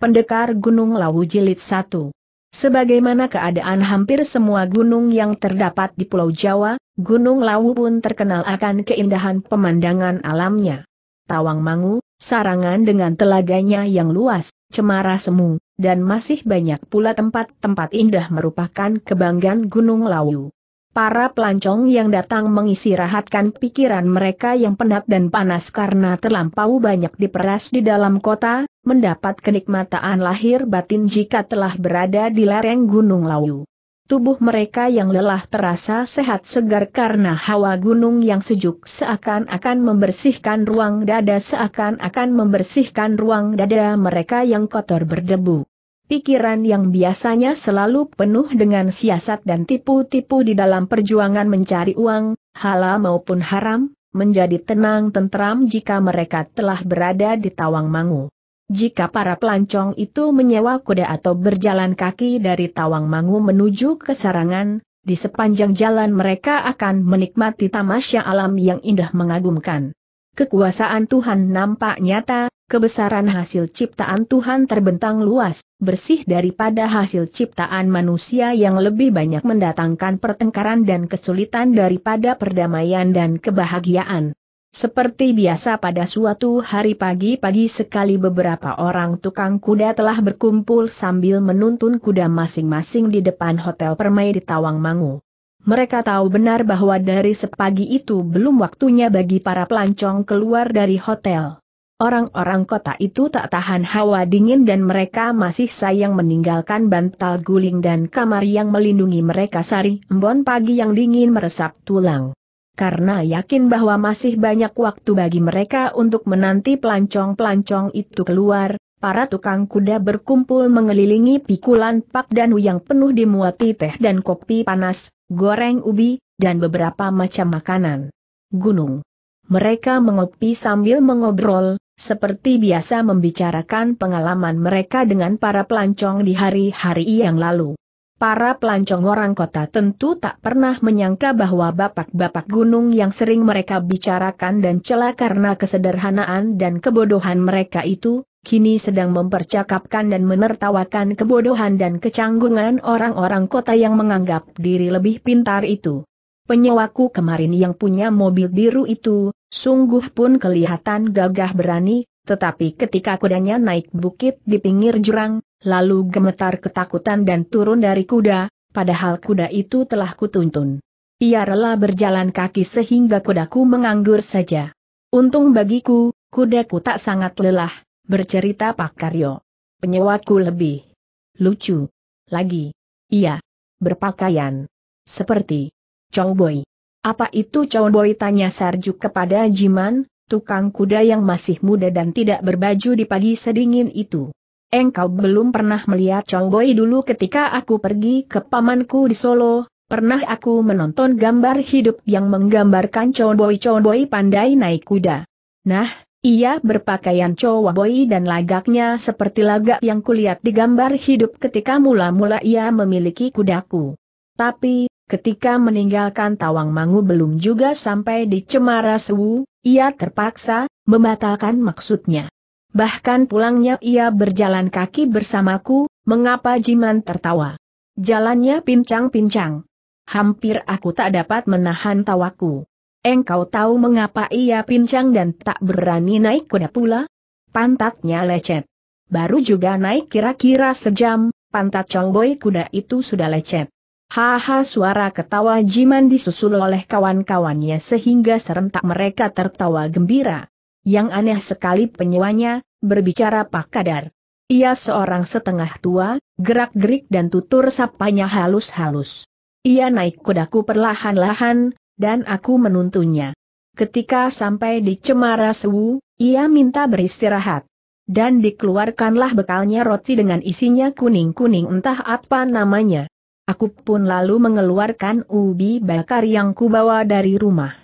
Pendekar Gunung Lawu Jilid 1 Sebagaimana keadaan hampir semua gunung yang terdapat di Pulau Jawa, Gunung Lawu pun terkenal akan keindahan pemandangan alamnya. Tawangmangu, sarangan dengan telaganya yang luas, cemara semu, dan masih banyak pula tempat-tempat indah merupakan kebanggaan Gunung Lawu. Para pelancong yang datang mengisi rahatkan pikiran mereka yang penat dan panas karena terlampau banyak diperas di dalam kota, mendapat kenikmatan lahir batin jika telah berada di lereng Gunung Lawu. Tubuh mereka yang lelah terasa sehat segar karena hawa gunung yang sejuk seakan-akan membersihkan ruang dada seakan-akan membersihkan ruang dada mereka yang kotor berdebu. Pikiran yang biasanya selalu penuh dengan siasat dan tipu-tipu di dalam perjuangan mencari uang, halal maupun haram, menjadi tenang tentram jika mereka telah berada di Tawang Mangu. Jika para pelancong itu menyewa kuda atau berjalan kaki dari Tawang Mangu menuju ke Sarangan, di sepanjang jalan mereka akan menikmati tamasya alam yang indah mengagumkan kekuasaan Tuhan nampak nyata, kebesaran hasil ciptaan Tuhan terbentang luas, bersih daripada hasil ciptaan manusia yang lebih banyak mendatangkan pertengkaran dan kesulitan daripada perdamaian dan kebahagiaan. Seperti biasa pada suatu hari pagi-pagi sekali beberapa orang tukang kuda telah berkumpul sambil menuntun kuda masing-masing di depan Hotel Permai di Tawangmangu. Mereka tahu benar bahwa dari sepagi itu belum waktunya bagi para pelancong keluar dari hotel. Orang-orang kota itu tak tahan hawa dingin dan mereka masih sayang meninggalkan bantal guling dan kamar yang melindungi mereka sari embon pagi yang dingin meresap tulang. Karena yakin bahwa masih banyak waktu bagi mereka untuk menanti pelancong-pelancong itu keluar, Para tukang kuda berkumpul mengelilingi pikulan pak danu yang penuh dimuati teh dan kopi panas, goreng ubi, dan beberapa macam makanan. Gunung. Mereka mengopi sambil mengobrol, seperti biasa membicarakan pengalaman mereka dengan para pelancong di hari-hari yang lalu. Para pelancong orang kota tentu tak pernah menyangka bahwa bapak-bapak gunung yang sering mereka bicarakan dan celah karena kesederhanaan dan kebodohan mereka itu, kini sedang mempercakapkan dan menertawakan kebodohan dan kecanggungan orang-orang kota yang menganggap diri lebih pintar itu. Penyewaku kemarin yang punya mobil biru itu, sungguh pun kelihatan gagah berani, tetapi ketika kudanya naik bukit di pinggir jurang, lalu gemetar ketakutan dan turun dari kuda, padahal kuda itu telah kutuntun. Ia rela berjalan kaki sehingga kudaku menganggur saja. Untung bagiku, kudaku tak sangat lelah, Bercerita Pak Karyo. Penyewaku lebih lucu. Lagi. Iya. Berpakaian. Seperti cowboy. Apa itu cowboy tanya Sarjuk kepada Jiman, tukang kuda yang masih muda dan tidak berbaju di pagi sedingin itu. Engkau belum pernah melihat cowboy dulu ketika aku pergi ke pamanku di Solo, pernah aku menonton gambar hidup yang menggambarkan cowboy-cowboy pandai naik kuda. Nah, ia berpakaian cowok boy dan lagaknya seperti lagak yang kulihat di gambar hidup ketika mula-mula ia memiliki kudaku. Tapi, ketika meninggalkan Tawang Mangu belum juga sampai di Cemara Sewu, ia terpaksa membatalkan maksudnya. Bahkan pulangnya ia berjalan kaki bersamaku, mengapa Jiman tertawa. Jalannya pincang-pincang. Hampir aku tak dapat menahan tawaku. Engkau tahu mengapa ia pincang dan tak berani naik kuda pula? Pantatnya lecet. Baru juga naik kira-kira sejam, pantat congboy kuda itu sudah lecet. Haha suara ketawa Jiman disusul oleh kawan-kawannya sehingga serentak mereka tertawa gembira. Yang aneh sekali penyewanya, berbicara Pak Kadar. Ia seorang setengah tua, gerak-gerik dan tutur sapanya halus-halus. Ia naik kudaku perlahan-lahan, dan aku menuntunnya. Ketika sampai di Cemara Sewu, ia minta beristirahat. Dan dikeluarkanlah bekalnya roti dengan isinya kuning-kuning entah apa namanya. Aku pun lalu mengeluarkan ubi bakar yang kubawa dari rumah.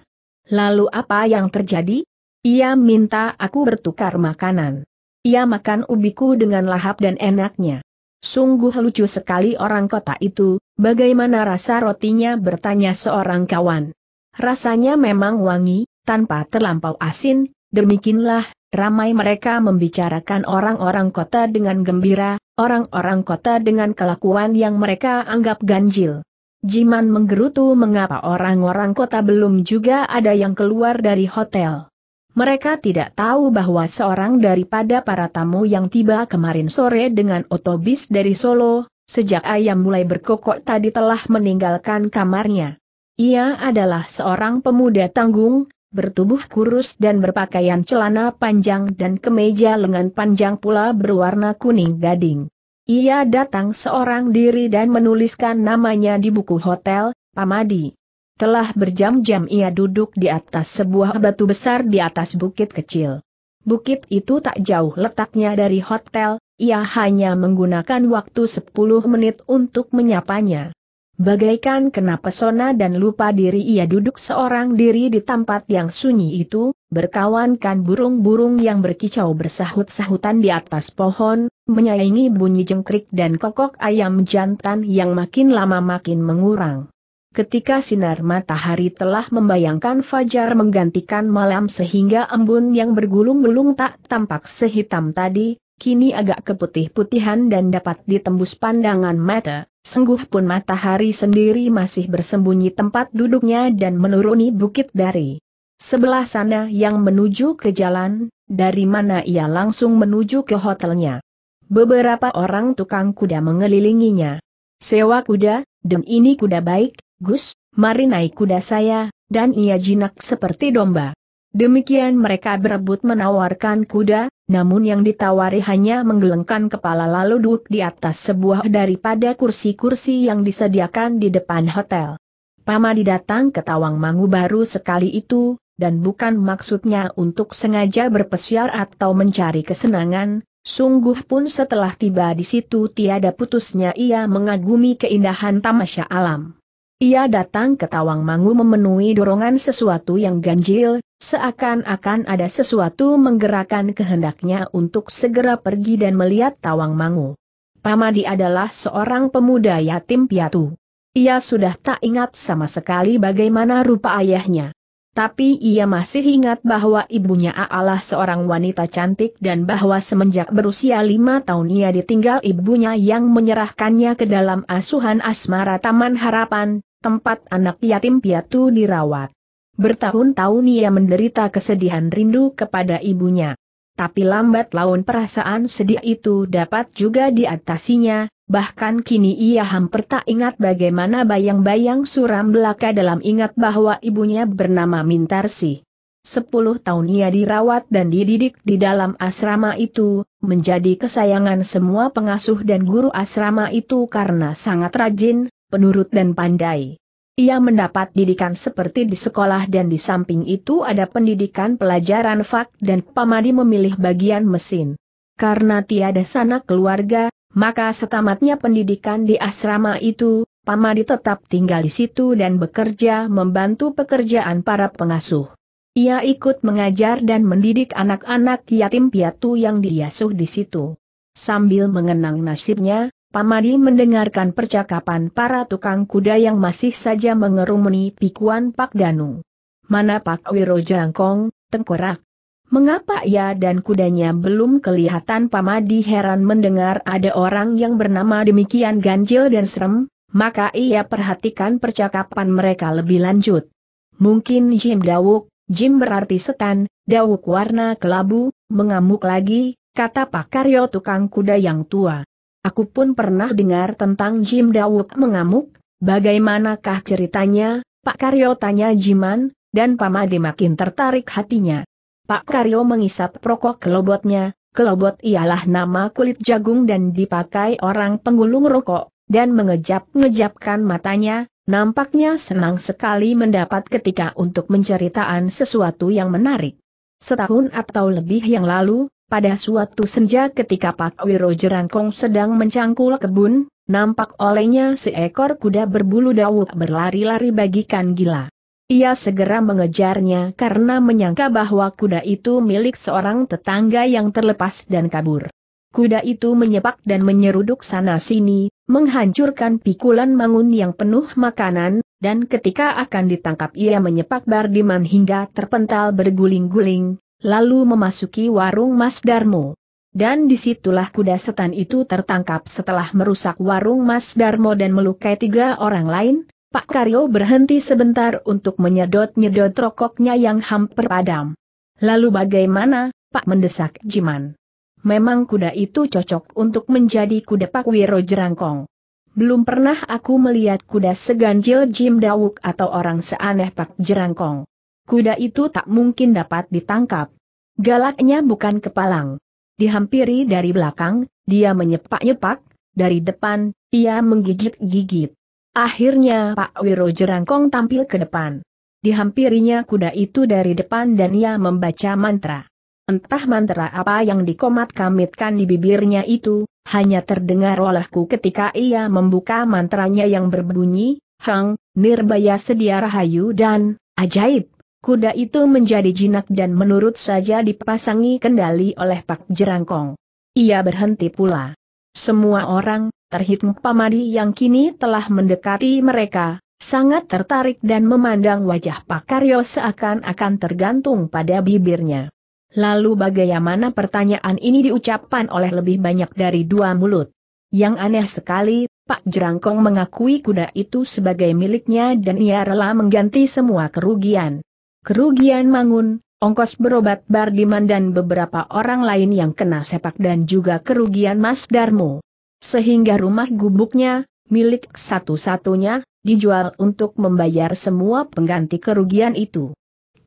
Lalu apa yang terjadi? Ia minta aku bertukar makanan. Ia makan ubiku dengan lahap dan enaknya. Sungguh lucu sekali orang kota itu, bagaimana rasa rotinya bertanya seorang kawan. Rasanya memang wangi, tanpa terlampau asin, demikianlah, ramai mereka membicarakan orang-orang kota dengan gembira, orang-orang kota dengan kelakuan yang mereka anggap ganjil. Jiman menggerutu mengapa orang-orang kota belum juga ada yang keluar dari hotel. Mereka tidak tahu bahwa seorang daripada para tamu yang tiba kemarin sore dengan otobis dari Solo, sejak ayam mulai berkokok tadi telah meninggalkan kamarnya. Ia adalah seorang pemuda tanggung, bertubuh kurus dan berpakaian celana panjang dan kemeja lengan panjang pula berwarna kuning gading. Ia datang seorang diri dan menuliskan namanya di buku hotel, Pamadi. Telah berjam-jam ia duduk di atas sebuah batu besar di atas bukit kecil. Bukit itu tak jauh letaknya dari hotel, ia hanya menggunakan waktu 10 menit untuk menyapanya. Bagaikan kena pesona dan lupa diri ia duduk seorang diri di tempat yang sunyi itu, berkawankan burung-burung yang berkicau bersahut-sahutan di atas pohon, menyaingi bunyi jengkrik dan kokok ayam jantan yang makin lama makin mengurang. Ketika sinar matahari telah membayangkan fajar menggantikan malam sehingga embun yang bergulung-gulung tak tampak sehitam tadi, kini agak keputih-putihan dan dapat ditembus pandangan mata. Sungguh pun matahari sendiri masih bersembunyi tempat duduknya dan menuruni bukit dari sebelah sana yang menuju ke jalan, dari mana ia langsung menuju ke hotelnya. Beberapa orang tukang kuda mengelilinginya. Sewa kuda, dan ini kuda baik, Gus, mari naik kuda saya, dan ia jinak seperti domba. Demikian mereka berebut menawarkan kuda, namun yang ditawari hanya menggelengkan kepala lalu duduk di atas sebuah daripada kursi-kursi yang disediakan di depan hotel. Pamadi datang ke Tawang Mangu baru sekali itu, dan bukan maksudnya untuk sengaja berpesiar atau mencari kesenangan, sungguh pun setelah tiba di situ tiada putusnya ia mengagumi keindahan tamasya alam. Ia datang ke Tawang Mangu memenuhi dorongan sesuatu yang ganjil, seakan-akan ada sesuatu menggerakkan kehendaknya untuk segera pergi dan melihat Tawang Mangu. Pamadi adalah seorang pemuda yatim piatu. Ia sudah tak ingat sama sekali bagaimana rupa ayahnya. Tapi ia masih ingat bahwa ibunya adalah seorang wanita cantik dan bahwa semenjak berusia lima tahun ia ditinggal ibunya yang menyerahkannya ke dalam asuhan asmara Taman Harapan, tempat anak yatim piatu dirawat. Bertahun-tahun ia menderita kesedihan rindu kepada ibunya. Tapi lambat laun perasaan sedih itu dapat juga diatasinya, bahkan kini ia hampir tak ingat bagaimana bayang-bayang suram belaka dalam ingat bahwa ibunya bernama Mintarsi. Sepuluh tahun ia dirawat dan dididik di dalam asrama itu, menjadi kesayangan semua pengasuh dan guru asrama itu karena sangat rajin, penurut dan pandai. Ia mendapat didikan seperti di sekolah dan di samping itu ada pendidikan pelajaran fak dan pamadi memilih bagian mesin. Karena tiada sanak keluarga, maka setamatnya pendidikan di asrama itu, pamadi tetap tinggal di situ dan bekerja membantu pekerjaan para pengasuh. Ia ikut mengajar dan mendidik anak-anak yatim piatu yang diasuh di situ. Sambil mengenang nasibnya, Pamadi mendengarkan percakapan para tukang kuda yang masih saja mengerumuni pikuan Pak Danu. Mana Pak Wiro Jangkong, tengkorak? Mengapa ia ya dan kudanya belum kelihatan Pamadi heran mendengar ada orang yang bernama demikian ganjil dan serem, maka ia perhatikan percakapan mereka lebih lanjut. Mungkin Jim Dawuk, Jim berarti setan, Dawuk warna kelabu, mengamuk lagi, kata Pak Karyo tukang kuda yang tua. Aku pun pernah dengar tentang Jim Dawuk mengamuk, bagaimanakah ceritanya, Pak Karyo tanya Jiman, dan Pak Made makin tertarik hatinya. Pak Karyo mengisap rokok kelobotnya, kelobot ialah nama kulit jagung dan dipakai orang penggulung rokok, dan mengejap-ngejapkan matanya, nampaknya senang sekali mendapat ketika untuk menceritakan sesuatu yang menarik. Setahun atau lebih yang lalu, pada suatu senja ketika Pak Wiro Jerangkong sedang mencangkul kebun, nampak olehnya seekor kuda berbulu dawuk berlari-lari bagikan gila. Ia segera mengejarnya karena menyangka bahwa kuda itu milik seorang tetangga yang terlepas dan kabur. Kuda itu menyepak dan menyeruduk sana-sini, menghancurkan pikulan mangun yang penuh makanan, dan ketika akan ditangkap ia menyepak Bardiman hingga terpental berguling-guling, lalu memasuki warung Mas Darmo. Dan disitulah kuda setan itu tertangkap setelah merusak warung Mas Darmo dan melukai tiga orang lain, Pak Karyo berhenti sebentar untuk menyedot-nyedot rokoknya yang hampir padam. Lalu bagaimana, Pak mendesak Jiman? Memang kuda itu cocok untuk menjadi kuda Pak Wiro Jerangkong. Belum pernah aku melihat kuda seganjil Jim Dawuk atau orang seaneh Pak Jerangkong kuda itu tak mungkin dapat ditangkap. Galaknya bukan kepalang. Dihampiri dari belakang, dia menyepak-nyepak, dari depan, ia menggigit-gigit. Akhirnya Pak Wiro Jerangkong tampil ke depan. Dihampirinya kuda itu dari depan dan ia membaca mantra. Entah mantra apa yang dikomat-kamitkan di bibirnya itu, hanya terdengar olehku ketika ia membuka mantranya yang berbunyi, Hang, Nirbaya Sedia Rahayu dan, ajaib kuda itu menjadi jinak dan menurut saja dipasangi kendali oleh Pak Jerangkong. Ia berhenti pula. Semua orang, terhitung pamadi yang kini telah mendekati mereka, sangat tertarik dan memandang wajah Pak Karyo seakan-akan tergantung pada bibirnya. Lalu bagaimana pertanyaan ini diucapkan oleh lebih banyak dari dua mulut? Yang aneh sekali, Pak Jerangkong mengakui kuda itu sebagai miliknya dan ia rela mengganti semua kerugian kerugian Mangun, ongkos berobat Bardiman dan beberapa orang lain yang kena sepak dan juga kerugian Mas Darmo. Sehingga rumah gubuknya, milik satu-satunya, dijual untuk membayar semua pengganti kerugian itu.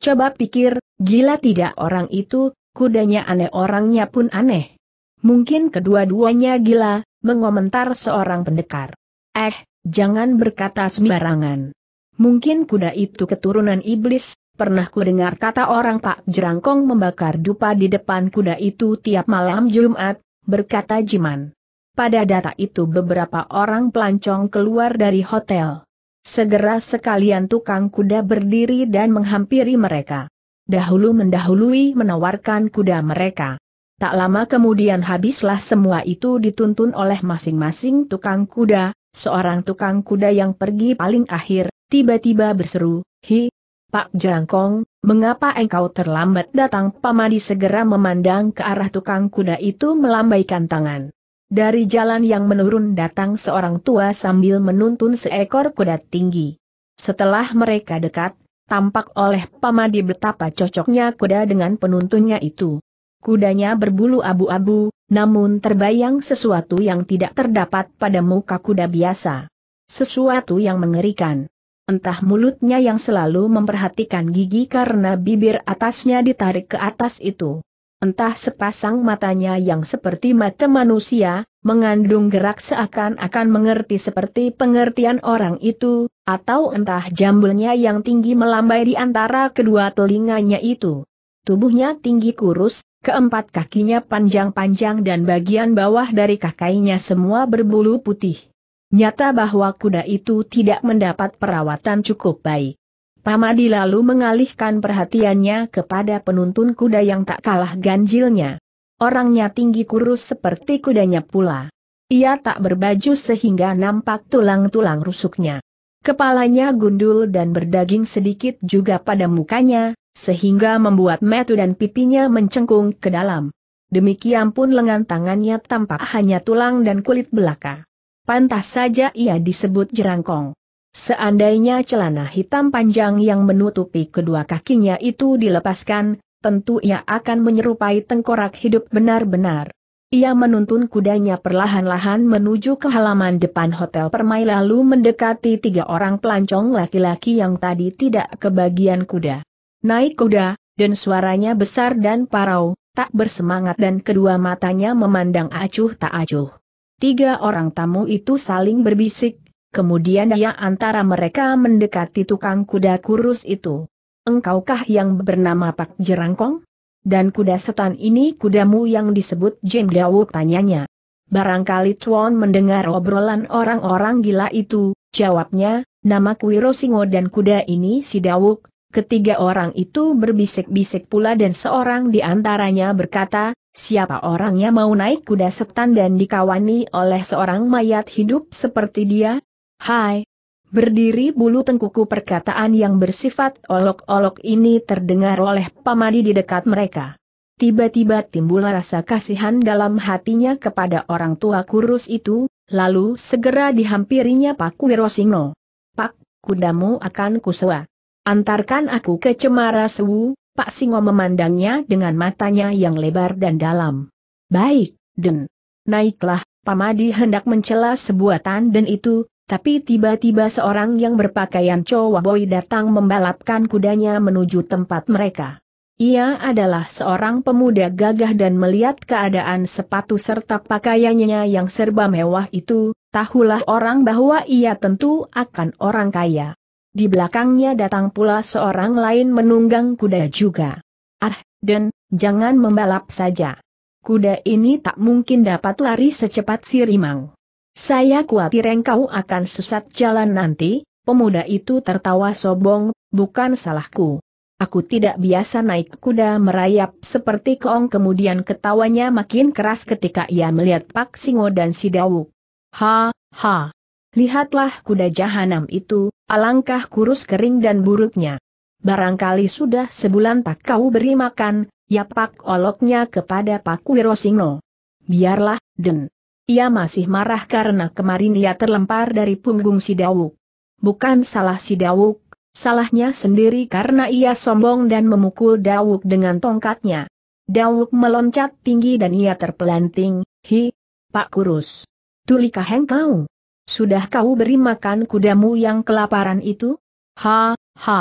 Coba pikir, gila tidak orang itu, kudanya aneh orangnya pun aneh. Mungkin kedua-duanya gila, mengomentar seorang pendekar. Eh, jangan berkata sembarangan. Mungkin kuda itu keturunan iblis, Pernah ku dengar kata orang Pak Jerangkong membakar dupa di depan kuda itu tiap malam Jumat, berkata Jiman. Pada data itu beberapa orang pelancong keluar dari hotel. Segera sekalian tukang kuda berdiri dan menghampiri mereka. Dahulu mendahului menawarkan kuda mereka. Tak lama kemudian habislah semua itu dituntun oleh masing-masing tukang kuda, seorang tukang kuda yang pergi paling akhir, tiba-tiba berseru, Hi, Pak Jangkong, mengapa engkau terlambat datang? Pamadi segera memandang ke arah tukang kuda itu melambaikan tangan. Dari jalan yang menurun datang seorang tua sambil menuntun seekor kuda tinggi. Setelah mereka dekat, tampak oleh Pamadi betapa cocoknya kuda dengan penuntunnya itu. Kudanya berbulu abu-abu, namun terbayang sesuatu yang tidak terdapat pada muka kuda biasa. Sesuatu yang mengerikan entah mulutnya yang selalu memperhatikan gigi karena bibir atasnya ditarik ke atas itu. Entah sepasang matanya yang seperti mata manusia, mengandung gerak seakan-akan mengerti seperti pengertian orang itu, atau entah jambulnya yang tinggi melambai di antara kedua telinganya itu. Tubuhnya tinggi kurus, keempat kakinya panjang-panjang dan bagian bawah dari kakainya semua berbulu putih. Nyata bahwa kuda itu tidak mendapat perawatan cukup baik. Pamadi lalu mengalihkan perhatiannya kepada penuntun kuda yang tak kalah ganjilnya. Orangnya tinggi kurus seperti kudanya pula. Ia tak berbaju sehingga nampak tulang-tulang rusuknya. Kepalanya gundul dan berdaging sedikit juga pada mukanya, sehingga membuat metu dan pipinya mencengkung ke dalam. Demikian pun lengan tangannya tampak hanya tulang dan kulit belaka pantas saja ia disebut jerangkong. Seandainya celana hitam panjang yang menutupi kedua kakinya itu dilepaskan, tentu ia akan menyerupai tengkorak hidup benar-benar. Ia menuntun kudanya perlahan-lahan menuju ke halaman depan hotel permai lalu mendekati tiga orang pelancong laki-laki yang tadi tidak kebagian kuda. Naik kuda, dan suaranya besar dan parau, tak bersemangat dan kedua matanya memandang acuh tak acuh. Tiga orang tamu itu saling berbisik, kemudian dia antara mereka mendekati tukang kuda kurus itu. Engkaukah yang bernama Pak Jerangkong? Dan kuda setan ini kudamu yang disebut Jim Dawuk tanyanya. Barangkali Chuan mendengar obrolan orang-orang gila itu, jawabnya, nama Kuiro Singo dan kuda ini si Dawuk, Ketiga orang itu berbisik-bisik pula dan seorang di antaranya berkata, siapa orangnya mau naik kuda setan dan dikawani oleh seorang mayat hidup seperti dia? Hai! Berdiri bulu tengkuku perkataan yang bersifat olok-olok ini terdengar oleh pamadi di dekat mereka. Tiba-tiba timbul rasa kasihan dalam hatinya kepada orang tua kurus itu, lalu segera dihampirinya Pak Wirosingno. Pak, kudamu akan kusewa. Antarkan aku ke Cemara Suwu, Pak Singo memandangnya dengan matanya yang lebar dan dalam. Baik, Den. Naiklah, Pamadi hendak mencela sebuah tanden itu, tapi tiba-tiba seorang yang berpakaian cowok boy datang membalapkan kudanya menuju tempat mereka. Ia adalah seorang pemuda gagah dan melihat keadaan sepatu serta pakaiannya yang serba mewah itu, tahulah orang bahwa ia tentu akan orang kaya. Di belakangnya datang pula seorang lain menunggang kuda juga. Ah, dan jangan membalap saja. Kuda ini tak mungkin dapat lari secepat si Rimang. Saya khawatir engkau akan sesat jalan nanti, pemuda itu tertawa sobong, bukan salahku. Aku tidak biasa naik kuda merayap seperti keong kemudian ketawanya makin keras ketika ia melihat Pak Singo dan Dawuk. Ha, ha. Lihatlah kuda jahanam itu, alangkah kurus kering dan buruknya. Barangkali sudah sebulan tak kau beri makan, ya pak oloknya kepada Pak Wirosingo. Biarlah, Den. Ia masih marah karena kemarin ia terlempar dari punggung si Dawuk. Bukan salah si Dawuk, salahnya sendiri karena ia sombong dan memukul Dawuk dengan tongkatnya. Dawuk meloncat tinggi dan ia terpelanting, hi, Pak Kurus. Tulikah engkau? Sudah kau beri makan kudamu yang kelaparan itu? Ha, ha.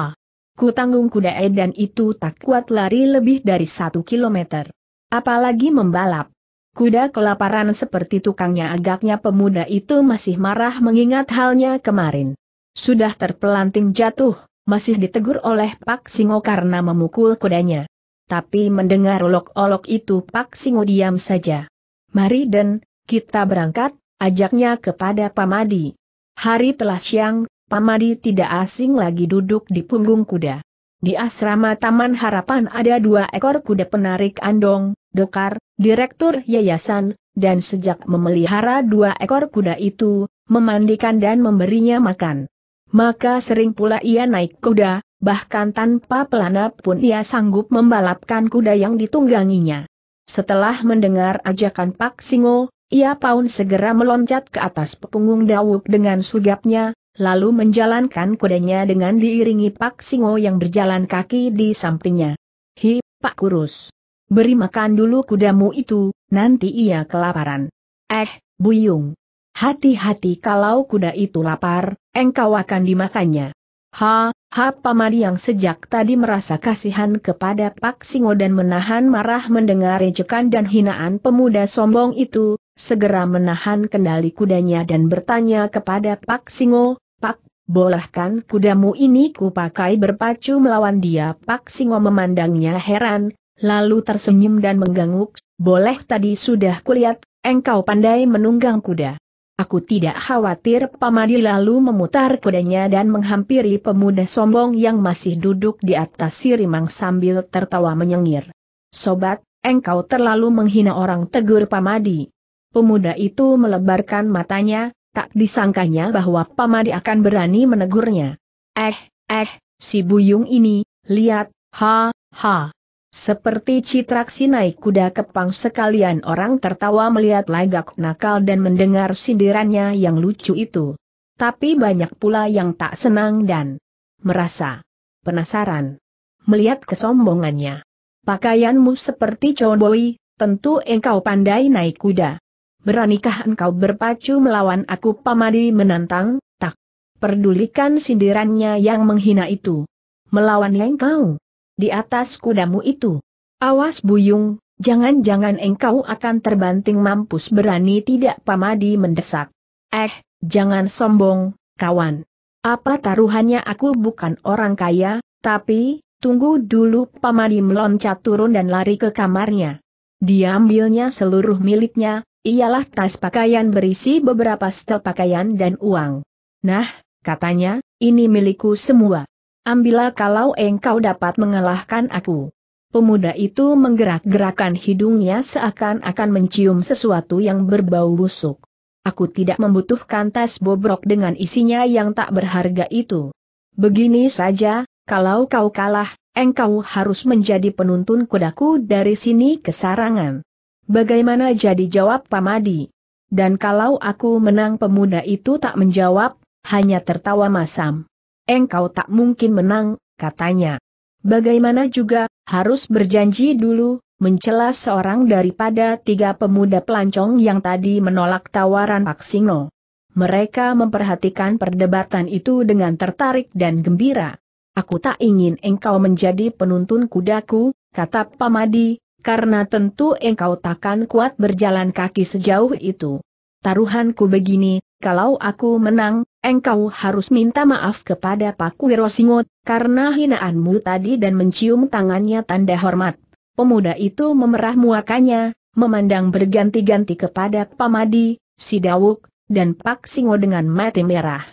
Ku tanggung kuda edan itu tak kuat lari lebih dari satu kilometer. Apalagi membalap. Kuda kelaparan seperti tukangnya agaknya pemuda itu masih marah mengingat halnya kemarin. Sudah terpelanting jatuh, masih ditegur oleh Pak Singo karena memukul kudanya. Tapi mendengar olok-olok itu Pak Singo diam saja. Mari dan, kita berangkat, ajaknya kepada Pamadi. Hari telah siang, Pamadi tidak asing lagi duduk di punggung kuda. Di asrama Taman Harapan ada dua ekor kuda penarik andong, dokar, direktur yayasan, dan sejak memelihara dua ekor kuda itu, memandikan dan memberinya makan. Maka sering pula ia naik kuda, bahkan tanpa pelana pun ia sanggup membalapkan kuda yang ditungganginya. Setelah mendengar ajakan Pak Singo, ia paun segera meloncat ke atas punggung Dawuk dengan sugapnya, lalu menjalankan kudanya dengan diiringi Pak Singo yang berjalan kaki di sampingnya. Hi, Pak Kurus. Beri makan dulu kudamu itu, nanti ia kelaparan. Eh, Buyung. Hati-hati kalau kuda itu lapar, engkau akan dimakannya. Ha, ha pamadi yang sejak tadi merasa kasihan kepada Pak Singo dan menahan marah mendengar ejekan dan hinaan pemuda sombong itu, segera menahan kendali kudanya dan bertanya kepada Pak Singo, Pak, bolehkan kudamu ini kupakai berpacu melawan dia? Pak Singo memandangnya heran, lalu tersenyum dan mengganggu, boleh tadi sudah kulihat, engkau pandai menunggang kuda. Aku tidak khawatir Pamadi lalu memutar kudanya dan menghampiri pemuda sombong yang masih duduk di atas sirimang sambil tertawa menyengir. Sobat, engkau terlalu menghina orang tegur Pamadi. Pemuda itu melebarkan matanya, tak disangkanya bahwa Pamadi akan berani menegurnya. Eh, eh, si buyung ini, lihat, ha, ha. Seperti citraksi naik kuda kepang sekalian orang tertawa melihat lagak nakal dan mendengar sindirannya yang lucu itu. Tapi banyak pula yang tak senang dan merasa penasaran melihat kesombongannya. Pakaianmu seperti cowboy, tentu engkau pandai naik kuda. Beranikah engkau berpacu melawan aku pamadi menantang, tak pedulikan sindirannya yang menghina itu. Melawan engkau di atas kudamu itu. Awas Buyung, jangan-jangan engkau akan terbanting mampus berani tidak pamadi mendesak. Eh, jangan sombong, kawan. Apa taruhannya aku bukan orang kaya, tapi, tunggu dulu pamadi meloncat turun dan lari ke kamarnya. Diambilnya seluruh miliknya, ialah tas pakaian berisi beberapa setel pakaian dan uang. Nah, katanya, ini milikku semua. Ambillah kalau engkau dapat mengalahkan aku. Pemuda itu menggerak gerakan hidungnya seakan-akan mencium sesuatu yang berbau busuk. Aku tidak membutuhkan tas bobrok dengan isinya yang tak berharga itu. Begini saja, kalau kau kalah, engkau harus menjadi penuntun kudaku dari sini ke sarangan. Bagaimana jadi jawab Pamadi? Dan kalau aku menang pemuda itu tak menjawab, hanya tertawa masam engkau tak mungkin menang, katanya. Bagaimana juga, harus berjanji dulu, mencela seorang daripada tiga pemuda pelancong yang tadi menolak tawaran Pak Singo. Mereka memperhatikan perdebatan itu dengan tertarik dan gembira. Aku tak ingin engkau menjadi penuntun kudaku, kata Pamadi, karena tentu engkau takkan kuat berjalan kaki sejauh itu. Taruhanku begini, kalau aku menang, engkau harus minta maaf kepada Pak Wiro Singot, karena hinaanmu tadi dan mencium tangannya tanda hormat. Pemuda itu memerah muakanya, memandang berganti-ganti kepada Pamadi, Sidawuk, dan Pak Singo dengan mati merah.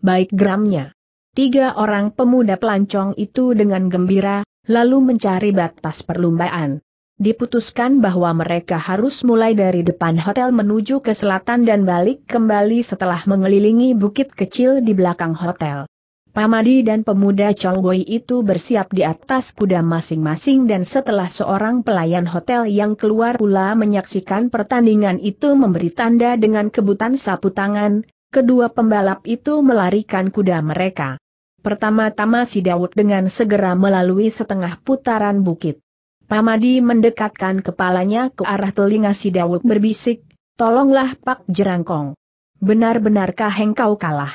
Baik gramnya. Tiga orang pemuda pelancong itu dengan gembira, lalu mencari batas perlombaan diputuskan bahwa mereka harus mulai dari depan hotel menuju ke selatan dan balik kembali setelah mengelilingi bukit kecil di belakang hotel. Pamadi dan pemuda Chongwei itu bersiap di atas kuda masing-masing dan setelah seorang pelayan hotel yang keluar pula menyaksikan pertandingan itu memberi tanda dengan kebutan sapu tangan, kedua pembalap itu melarikan kuda mereka. Pertama-tama si Daud dengan segera melalui setengah putaran bukit. Pamadi mendekatkan kepalanya ke arah telinga si Dawuk berbisik, tolonglah Pak Jerangkong. Benar-benarkah engkau kalah?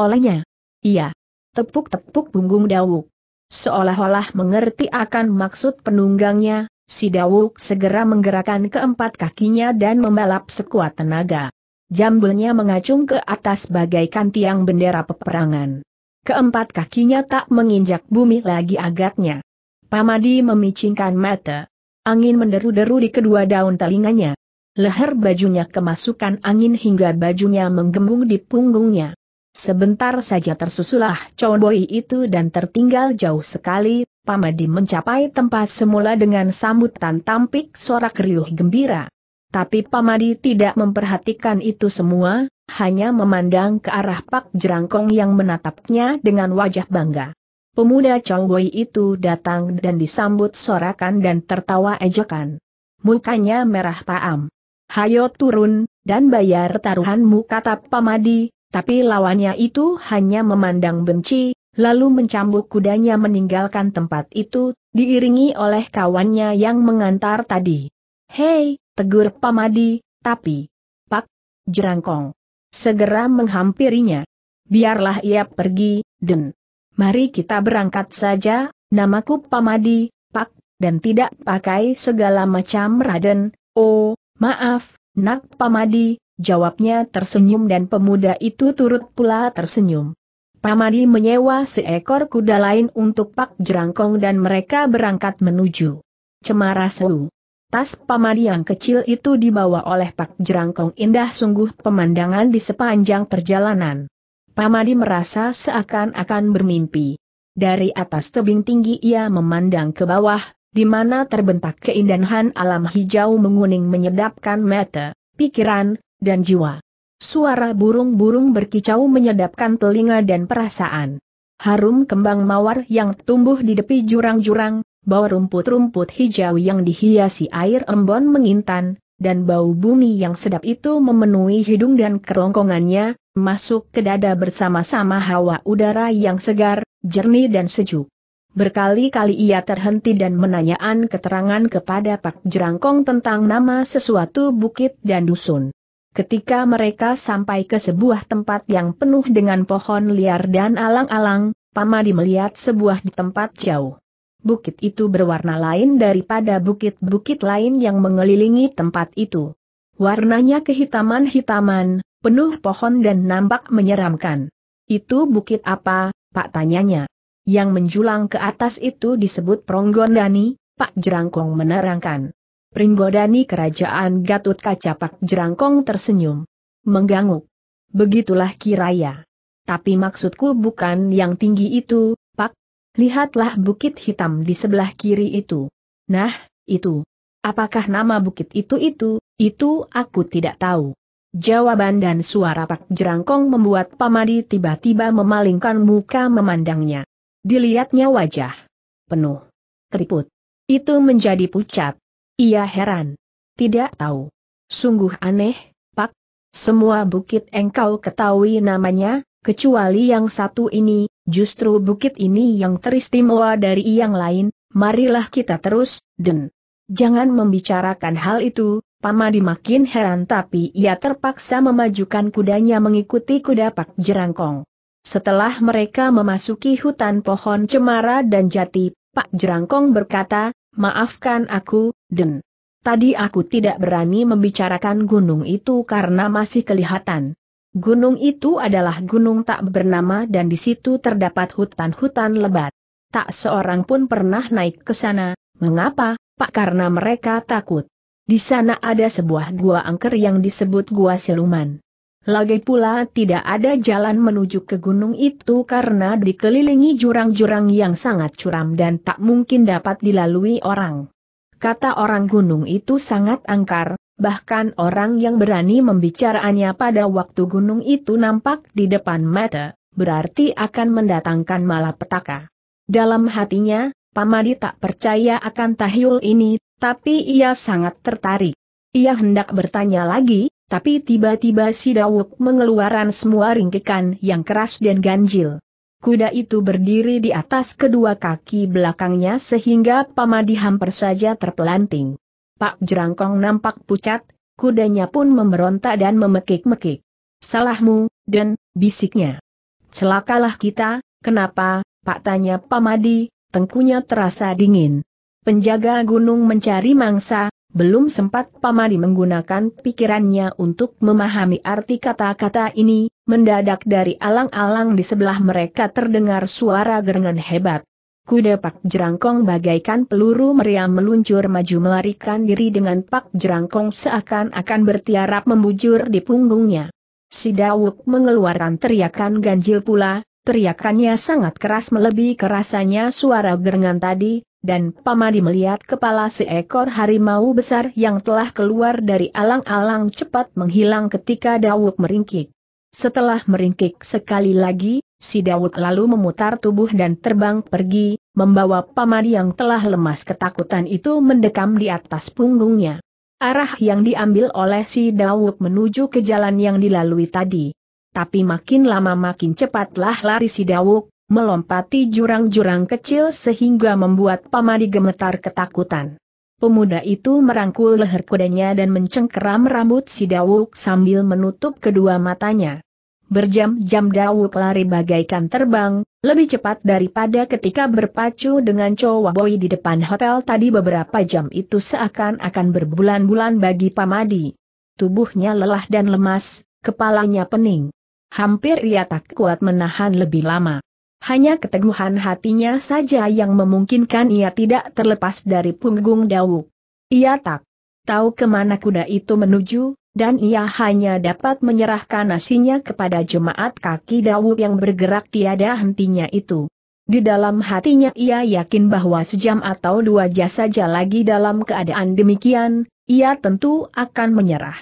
Olehnya. Iya. Tepuk-tepuk punggung Dawuk. Seolah-olah mengerti akan maksud penunggangnya, si Dawuk segera menggerakkan keempat kakinya dan membalap sekuat tenaga. Jambulnya mengacung ke atas bagaikan tiang bendera peperangan. Keempat kakinya tak menginjak bumi lagi agaknya. Pamadi memicingkan mata. Angin menderu-deru di kedua daun telinganya. Leher bajunya kemasukan angin hingga bajunya menggembung di punggungnya. Sebentar saja tersusulah cowboy itu dan tertinggal jauh sekali, Pamadi mencapai tempat semula dengan sambutan tampik sorak riuh gembira. Tapi Pamadi tidak memperhatikan itu semua, hanya memandang ke arah Pak Jerangkong yang menatapnya dengan wajah bangga. Pemuda Chongboi itu datang dan disambut sorakan dan tertawa ejekan. Mukanya merah paam. Hayo turun, dan bayar taruhanmu kata Pamadi, tapi lawannya itu hanya memandang benci, lalu mencambuk kudanya meninggalkan tempat itu, diiringi oleh kawannya yang mengantar tadi. Hei, tegur Pamadi, tapi... Pak, jerangkong. Segera menghampirinya. Biarlah ia pergi, den. Mari kita berangkat saja, namaku Pamadi, Pak, dan tidak pakai segala macam raden, oh, maaf, nak Pamadi, jawabnya tersenyum dan pemuda itu turut pula tersenyum. Pamadi menyewa seekor kuda lain untuk Pak Jerangkong dan mereka berangkat menuju Cemara Selu. Tas pamadi yang kecil itu dibawa oleh Pak Jerangkong indah sungguh pemandangan di sepanjang perjalanan. Pamadi merasa seakan-akan bermimpi. Dari atas tebing tinggi ia memandang ke bawah, di mana terbentak keindahan alam hijau menguning menyedapkan mata, pikiran, dan jiwa. Suara burung-burung berkicau menyedapkan telinga dan perasaan. Harum kembang mawar yang tumbuh di depi jurang-jurang, bau rumput-rumput hijau yang dihiasi air embon mengintan, dan bau bumi yang sedap itu memenuhi hidung dan kerongkongannya, masuk ke dada bersama-sama hawa udara yang segar, jernih dan sejuk. Berkali-kali ia terhenti dan menanyakan keterangan kepada Pak Jerangkong tentang nama sesuatu bukit dan dusun. Ketika mereka sampai ke sebuah tempat yang penuh dengan pohon liar dan alang-alang, Pamadi melihat sebuah di tempat jauh. Bukit itu berwarna lain daripada bukit-bukit lain yang mengelilingi tempat itu. Warnanya kehitaman-hitaman, penuh pohon dan nampak menyeramkan. Itu bukit apa, Pak tanyanya. Yang menjulang ke atas itu disebut Pronggondani, Pak Jerangkong menerangkan. Pringgodani kerajaan Gatut Kaca Pak Jerangkong tersenyum. Mengganggu. Begitulah kiraya. Tapi maksudku bukan yang tinggi itu, Pak. Lihatlah bukit hitam di sebelah kiri itu. Nah, itu. Apakah nama bukit itu itu, itu aku tidak tahu. Jawaban dan suara Pak Jerangkong membuat Pamadi tiba-tiba memalingkan muka memandangnya. Dilihatnya wajah penuh keriput. Itu menjadi pucat. Ia heran. Tidak tahu. Sungguh aneh, Pak. Semua bukit engkau ketahui namanya, kecuali yang satu ini, justru bukit ini yang teristimewa dari yang lain, marilah kita terus, den. Jangan membicarakan hal itu, Pamadi makin heran tapi ia terpaksa memajukan kudanya mengikuti kuda Pak Jerangkong. Setelah mereka memasuki hutan pohon cemara dan jati, Pak Jerangkong berkata, maafkan aku, Den. Tadi aku tidak berani membicarakan gunung itu karena masih kelihatan. Gunung itu adalah gunung tak bernama dan di situ terdapat hutan-hutan lebat. Tak seorang pun pernah naik ke sana, mengapa, Pak? Karena mereka takut. Di sana ada sebuah gua angker yang disebut Gua Siluman. Lagi pula tidak ada jalan menuju ke gunung itu karena dikelilingi jurang-jurang yang sangat curam dan tak mungkin dapat dilalui orang. Kata orang gunung itu sangat angkar, bahkan orang yang berani membicaranya pada waktu gunung itu nampak di depan mata, berarti akan mendatangkan malapetaka. Dalam hatinya, Pamadi tak percaya akan tahyul ini, tapi ia sangat tertarik. Ia hendak bertanya lagi, tapi tiba-tiba si Dawuk mengeluarkan semua ringkikan yang keras dan ganjil. Kuda itu berdiri di atas kedua kaki belakangnya sehingga Pamadi hampir saja terpelanting. Pak Jerangkong nampak pucat, kudanya pun memberontak dan memekik-mekik. Salahmu, dan, bisiknya. Celakalah kita, kenapa, Pak tanya Pamadi, tengkunya terasa dingin. Penjaga gunung mencari mangsa, belum sempat Pamari menggunakan pikirannya untuk memahami arti kata-kata ini, mendadak dari alang-alang di sebelah mereka terdengar suara gerengan hebat. Kuda Pak Jerangkong bagaikan peluru meriam meluncur maju melarikan diri dengan Pak Jerangkong seakan-akan bertiarap membujur di punggungnya. Si Dawuk mengeluarkan teriakan ganjil pula, Teriakannya sangat keras melebihi kerasannya suara gerengan tadi, dan Pamadi melihat kepala seekor harimau besar yang telah keluar dari alang-alang cepat menghilang ketika Dawud meringkik. Setelah meringkik sekali lagi, si Dawud lalu memutar tubuh dan terbang pergi, membawa Pamadi yang telah lemas ketakutan itu mendekam di atas punggungnya. Arah yang diambil oleh si Dawud menuju ke jalan yang dilalui tadi tapi makin lama makin cepatlah lari si Dawuk, melompati jurang-jurang kecil sehingga membuat pamadi gemetar ketakutan. Pemuda itu merangkul leher kudanya dan mencengkeram rambut si Dawuk sambil menutup kedua matanya. Berjam-jam Dawuk lari bagaikan terbang, lebih cepat daripada ketika berpacu dengan cowok boy di depan hotel tadi beberapa jam itu seakan-akan berbulan-bulan bagi Pamadi. Tubuhnya lelah dan lemas, kepalanya pening. Hampir ia tak kuat menahan lebih lama. Hanya keteguhan hatinya saja yang memungkinkan ia tidak terlepas dari punggung Dawu. Ia tak tahu kemana kuda itu menuju, dan ia hanya dapat menyerahkan nasinya kepada jemaat kaki Dawu yang bergerak tiada hentinya itu. Di dalam hatinya ia yakin bahwa sejam atau dua jam saja lagi dalam keadaan demikian, ia tentu akan menyerah.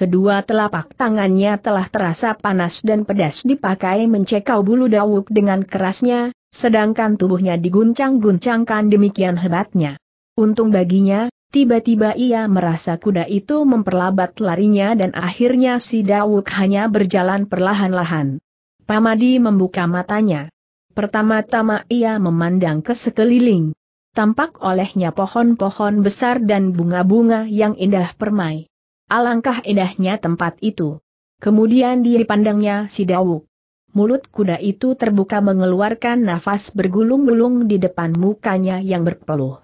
Kedua telapak tangannya telah terasa panas dan pedas dipakai mencekau bulu dawuk dengan kerasnya, sedangkan tubuhnya diguncang-guncangkan demikian hebatnya. Untung baginya, tiba-tiba ia merasa kuda itu memperlambat larinya dan akhirnya si dawuk hanya berjalan perlahan-lahan. Pamadi membuka matanya. Pertama-tama ia memandang ke sekeliling. Tampak olehnya pohon-pohon besar dan bunga-bunga yang indah permai. Alangkah indahnya tempat itu. Kemudian dipandangnya si Dawuk. Mulut kuda itu terbuka mengeluarkan nafas bergulung-gulung di depan mukanya yang berpeluh.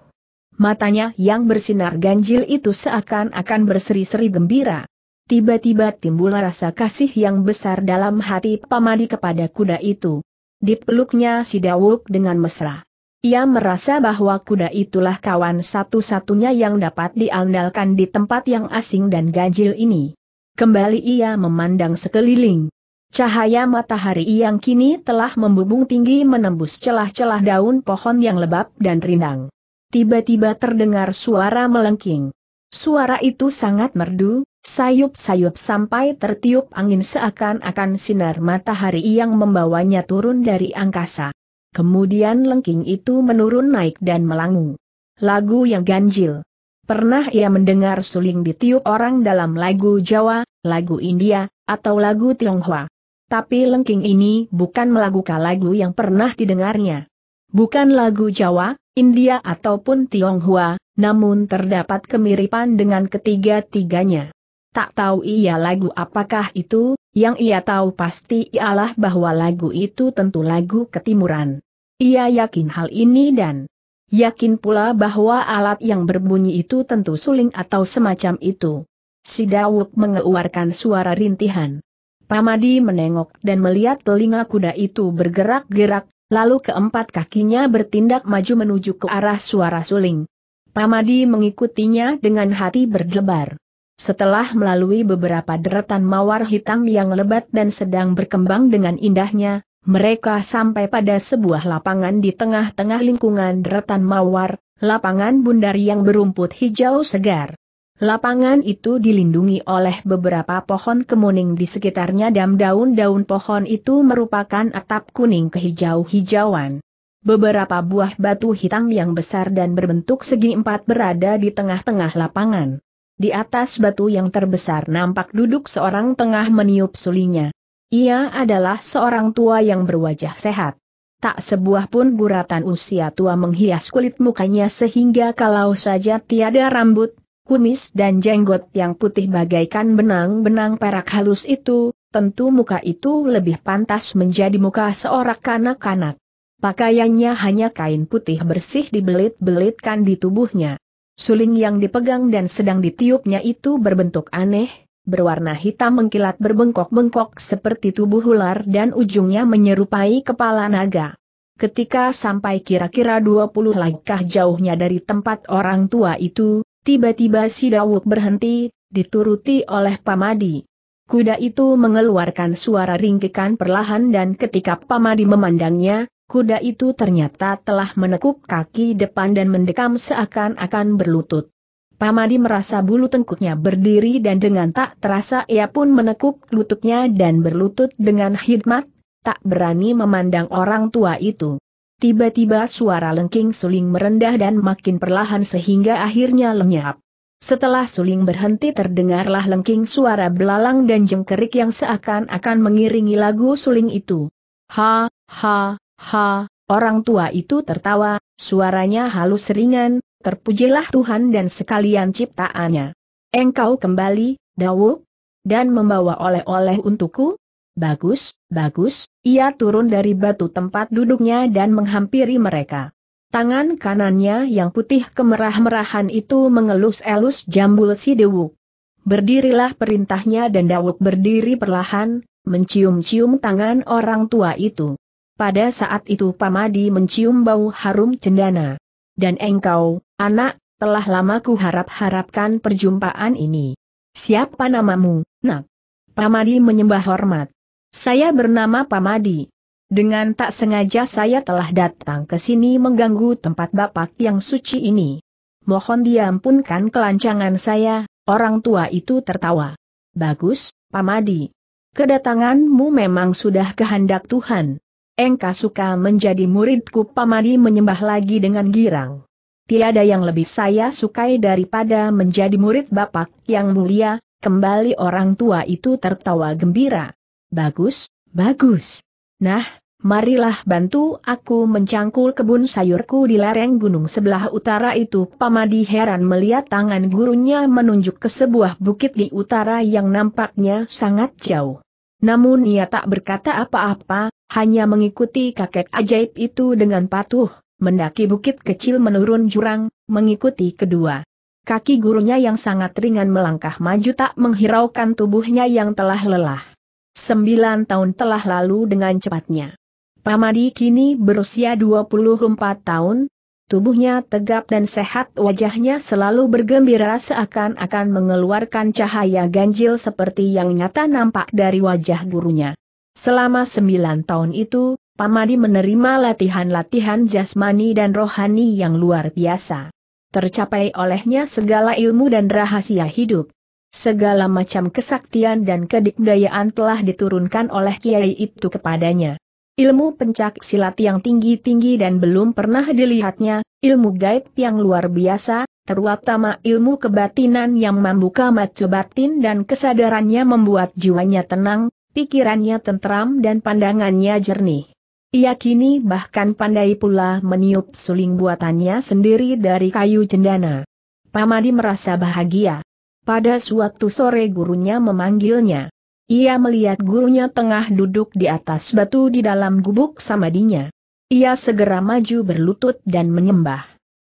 Matanya yang bersinar ganjil itu seakan-akan berseri-seri gembira. Tiba-tiba timbul rasa kasih yang besar dalam hati Pamadi kepada kuda itu. Dipeluknya si Dawuk dengan mesra. Ia merasa bahwa kuda itulah kawan satu-satunya yang dapat diandalkan di tempat yang asing dan ganjil ini. Kembali ia memandang sekeliling. Cahaya matahari yang kini telah membubung tinggi menembus celah-celah daun pohon yang lebab dan rindang. Tiba-tiba terdengar suara melengking. Suara itu sangat merdu, sayup-sayup sampai tertiup angin seakan-akan sinar matahari yang membawanya turun dari angkasa. Kemudian lengking itu menurun naik dan melangung. Lagu yang ganjil. Pernah ia mendengar suling ditiup orang dalam lagu Jawa, lagu India, atau lagu Tionghoa. Tapi lengking ini bukan melakukan lagu yang pernah didengarnya. Bukan lagu Jawa, India ataupun Tionghoa, namun terdapat kemiripan dengan ketiga-tiganya. Tak tahu ia lagu apakah itu, yang ia tahu pasti ialah bahwa lagu itu tentu lagu ketimuran. Ia yakin hal ini dan yakin pula bahwa alat yang berbunyi itu tentu suling atau semacam itu. Si Dawuk mengeluarkan suara rintihan. Pamadi menengok dan melihat telinga kuda itu bergerak-gerak, lalu keempat kakinya bertindak maju menuju ke arah suara suling. Pamadi mengikutinya dengan hati berdebar. Setelah melalui beberapa deretan mawar hitam yang lebat dan sedang berkembang dengan indahnya, mereka sampai pada sebuah lapangan di tengah-tengah lingkungan deretan mawar, lapangan bundar yang berumput hijau segar. Lapangan itu dilindungi oleh beberapa pohon kemuning di sekitarnya dan daun-daun pohon itu merupakan atap kuning kehijau-hijauan. Beberapa buah batu hitam yang besar dan berbentuk segi empat berada di tengah-tengah lapangan. Di atas batu yang terbesar nampak duduk seorang tengah meniup sulinya. Ia adalah seorang tua yang berwajah sehat. Tak sebuah pun guratan usia tua menghias kulit mukanya sehingga kalau saja tiada rambut, kumis dan jenggot yang putih bagaikan benang-benang perak halus itu, tentu muka itu lebih pantas menjadi muka seorang kanak-kanak. Pakaiannya hanya kain putih bersih dibelit-belitkan di tubuhnya. Suling yang dipegang dan sedang ditiupnya itu berbentuk aneh, berwarna hitam mengkilat berbengkok-bengkok seperti tubuh ular dan ujungnya menyerupai kepala naga. Ketika sampai kira-kira 20 langkah jauhnya dari tempat orang tua itu, tiba-tiba si Dawuk berhenti, dituruti oleh Pamadi. Kuda itu mengeluarkan suara ringkikan perlahan dan ketika Pamadi memandangnya, kuda itu ternyata telah menekuk kaki depan dan mendekam seakan-akan berlutut. Pamadi merasa bulu tengkuknya berdiri dan dengan tak terasa ia pun menekuk lututnya dan berlutut dengan hikmat, tak berani memandang orang tua itu. Tiba-tiba suara lengking suling merendah dan makin perlahan sehingga akhirnya lenyap. Setelah suling berhenti terdengarlah lengking suara belalang dan jengkerik yang seakan-akan mengiringi lagu suling itu. Ha, ha, ha, orang tua itu tertawa, Suaranya halus ringan, terpujilah Tuhan dan sekalian ciptaannya. Engkau kembali, Dawuk, dan membawa oleh-oleh untukku? Bagus, bagus, ia turun dari batu tempat duduknya dan menghampiri mereka. Tangan kanannya yang putih kemerah-merahan itu mengelus-elus jambul si Dawuk. Berdirilah perintahnya dan Dawuk berdiri perlahan, mencium-cium tangan orang tua itu. Pada saat itu Pamadi mencium bau harum cendana. Dan engkau, anak, telah lama ku harap-harapkan perjumpaan ini. Siapa namamu, nak? Pamadi menyembah hormat. Saya bernama Pamadi. Dengan tak sengaja saya telah datang ke sini mengganggu tempat bapak yang suci ini. Mohon diampunkan kelancangan saya, orang tua itu tertawa. Bagus, Pamadi. Kedatanganmu memang sudah kehendak Tuhan engkau suka menjadi muridku Pamadi menyembah lagi dengan girang. Tiada yang lebih saya sukai daripada menjadi murid Bapak yang mulia, kembali orang tua itu tertawa gembira. Bagus, bagus. Nah, marilah bantu aku mencangkul kebun sayurku di lereng gunung sebelah utara itu. Pamadi heran melihat tangan gurunya menunjuk ke sebuah bukit di utara yang nampaknya sangat jauh. Namun ia tak berkata apa-apa, hanya mengikuti kakek ajaib itu dengan patuh, mendaki bukit kecil menurun jurang, mengikuti kedua. Kaki gurunya yang sangat ringan melangkah maju tak menghiraukan tubuhnya yang telah lelah. Sembilan tahun telah lalu dengan cepatnya. Pamadi kini berusia 24 tahun, tubuhnya tegap dan sehat wajahnya selalu bergembira seakan-akan mengeluarkan cahaya ganjil seperti yang nyata nampak dari wajah gurunya. Selama sembilan tahun itu, Pamadi menerima latihan-latihan jasmani dan rohani yang luar biasa. Tercapai olehnya segala ilmu dan rahasia hidup. Segala macam kesaktian dan kedikdayaan telah diturunkan oleh kiai itu kepadanya. Ilmu pencak silat yang tinggi-tinggi dan belum pernah dilihatnya, ilmu gaib yang luar biasa, terutama ilmu kebatinan yang membuka mata batin dan kesadarannya membuat jiwanya tenang, pikirannya tentram dan pandangannya jernih. Ia kini bahkan pandai pula meniup suling buatannya sendiri dari kayu cendana. Pamadi merasa bahagia. Pada suatu sore gurunya memanggilnya. Ia melihat gurunya tengah duduk di atas batu di dalam gubuk samadinya. Ia segera maju berlutut dan menyembah.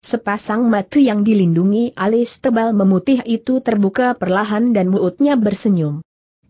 Sepasang mata yang dilindungi alis tebal memutih itu terbuka perlahan dan mulutnya bersenyum.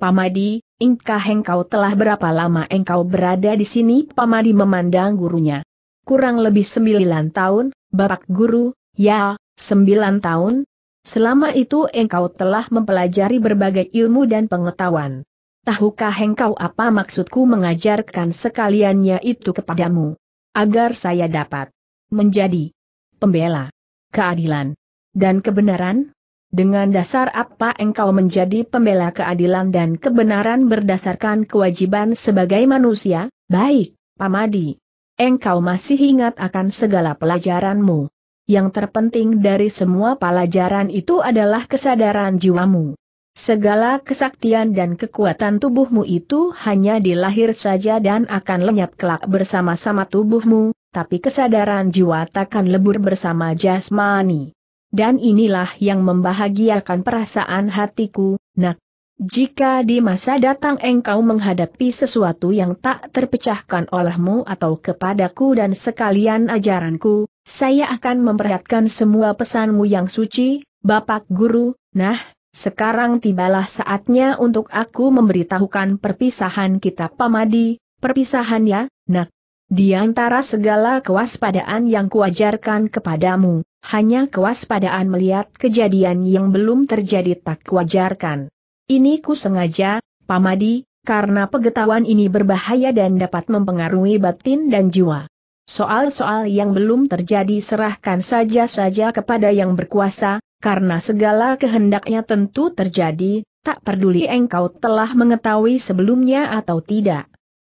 Pamadi, ingkah engkau telah berapa lama engkau berada di sini? Pamadi memandang gurunya. Kurang lebih sembilan tahun, Bapak Guru, ya, sembilan tahun. Selama itu engkau telah mempelajari berbagai ilmu dan pengetahuan. Tahukah engkau apa maksudku mengajarkan sekaliannya itu kepadamu? Agar saya dapat menjadi pembela keadilan dan kebenaran? Dengan dasar apa engkau menjadi pembela keadilan dan kebenaran berdasarkan kewajiban sebagai manusia? Baik, Pamadi. Engkau masih ingat akan segala pelajaranmu. Yang terpenting dari semua pelajaran itu adalah kesadaran jiwamu. Segala kesaktian dan kekuatan tubuhmu itu hanya dilahir saja dan akan lenyap kelak bersama-sama tubuhmu, tapi kesadaran jiwa takkan lebur bersama jasmani dan inilah yang membahagiakan perasaan hatiku, nak. Jika di masa datang engkau menghadapi sesuatu yang tak terpecahkan olehmu atau kepadaku dan sekalian ajaranku, saya akan memperhatikan semua pesanmu yang suci, Bapak Guru, nah, sekarang tibalah saatnya untuk aku memberitahukan perpisahan kita pamadi, Perpisahan ya, nak. Di antara segala kewaspadaan yang kuajarkan kepadamu, hanya kewaspadaan melihat kejadian yang belum terjadi tak wajarkan. Ini ku sengaja, Pamadi, karena pengetahuan ini berbahaya dan dapat mempengaruhi batin dan jiwa. Soal-soal yang belum terjadi serahkan saja-saja kepada yang berkuasa, karena segala kehendaknya tentu terjadi, tak peduli engkau telah mengetahui sebelumnya atau tidak.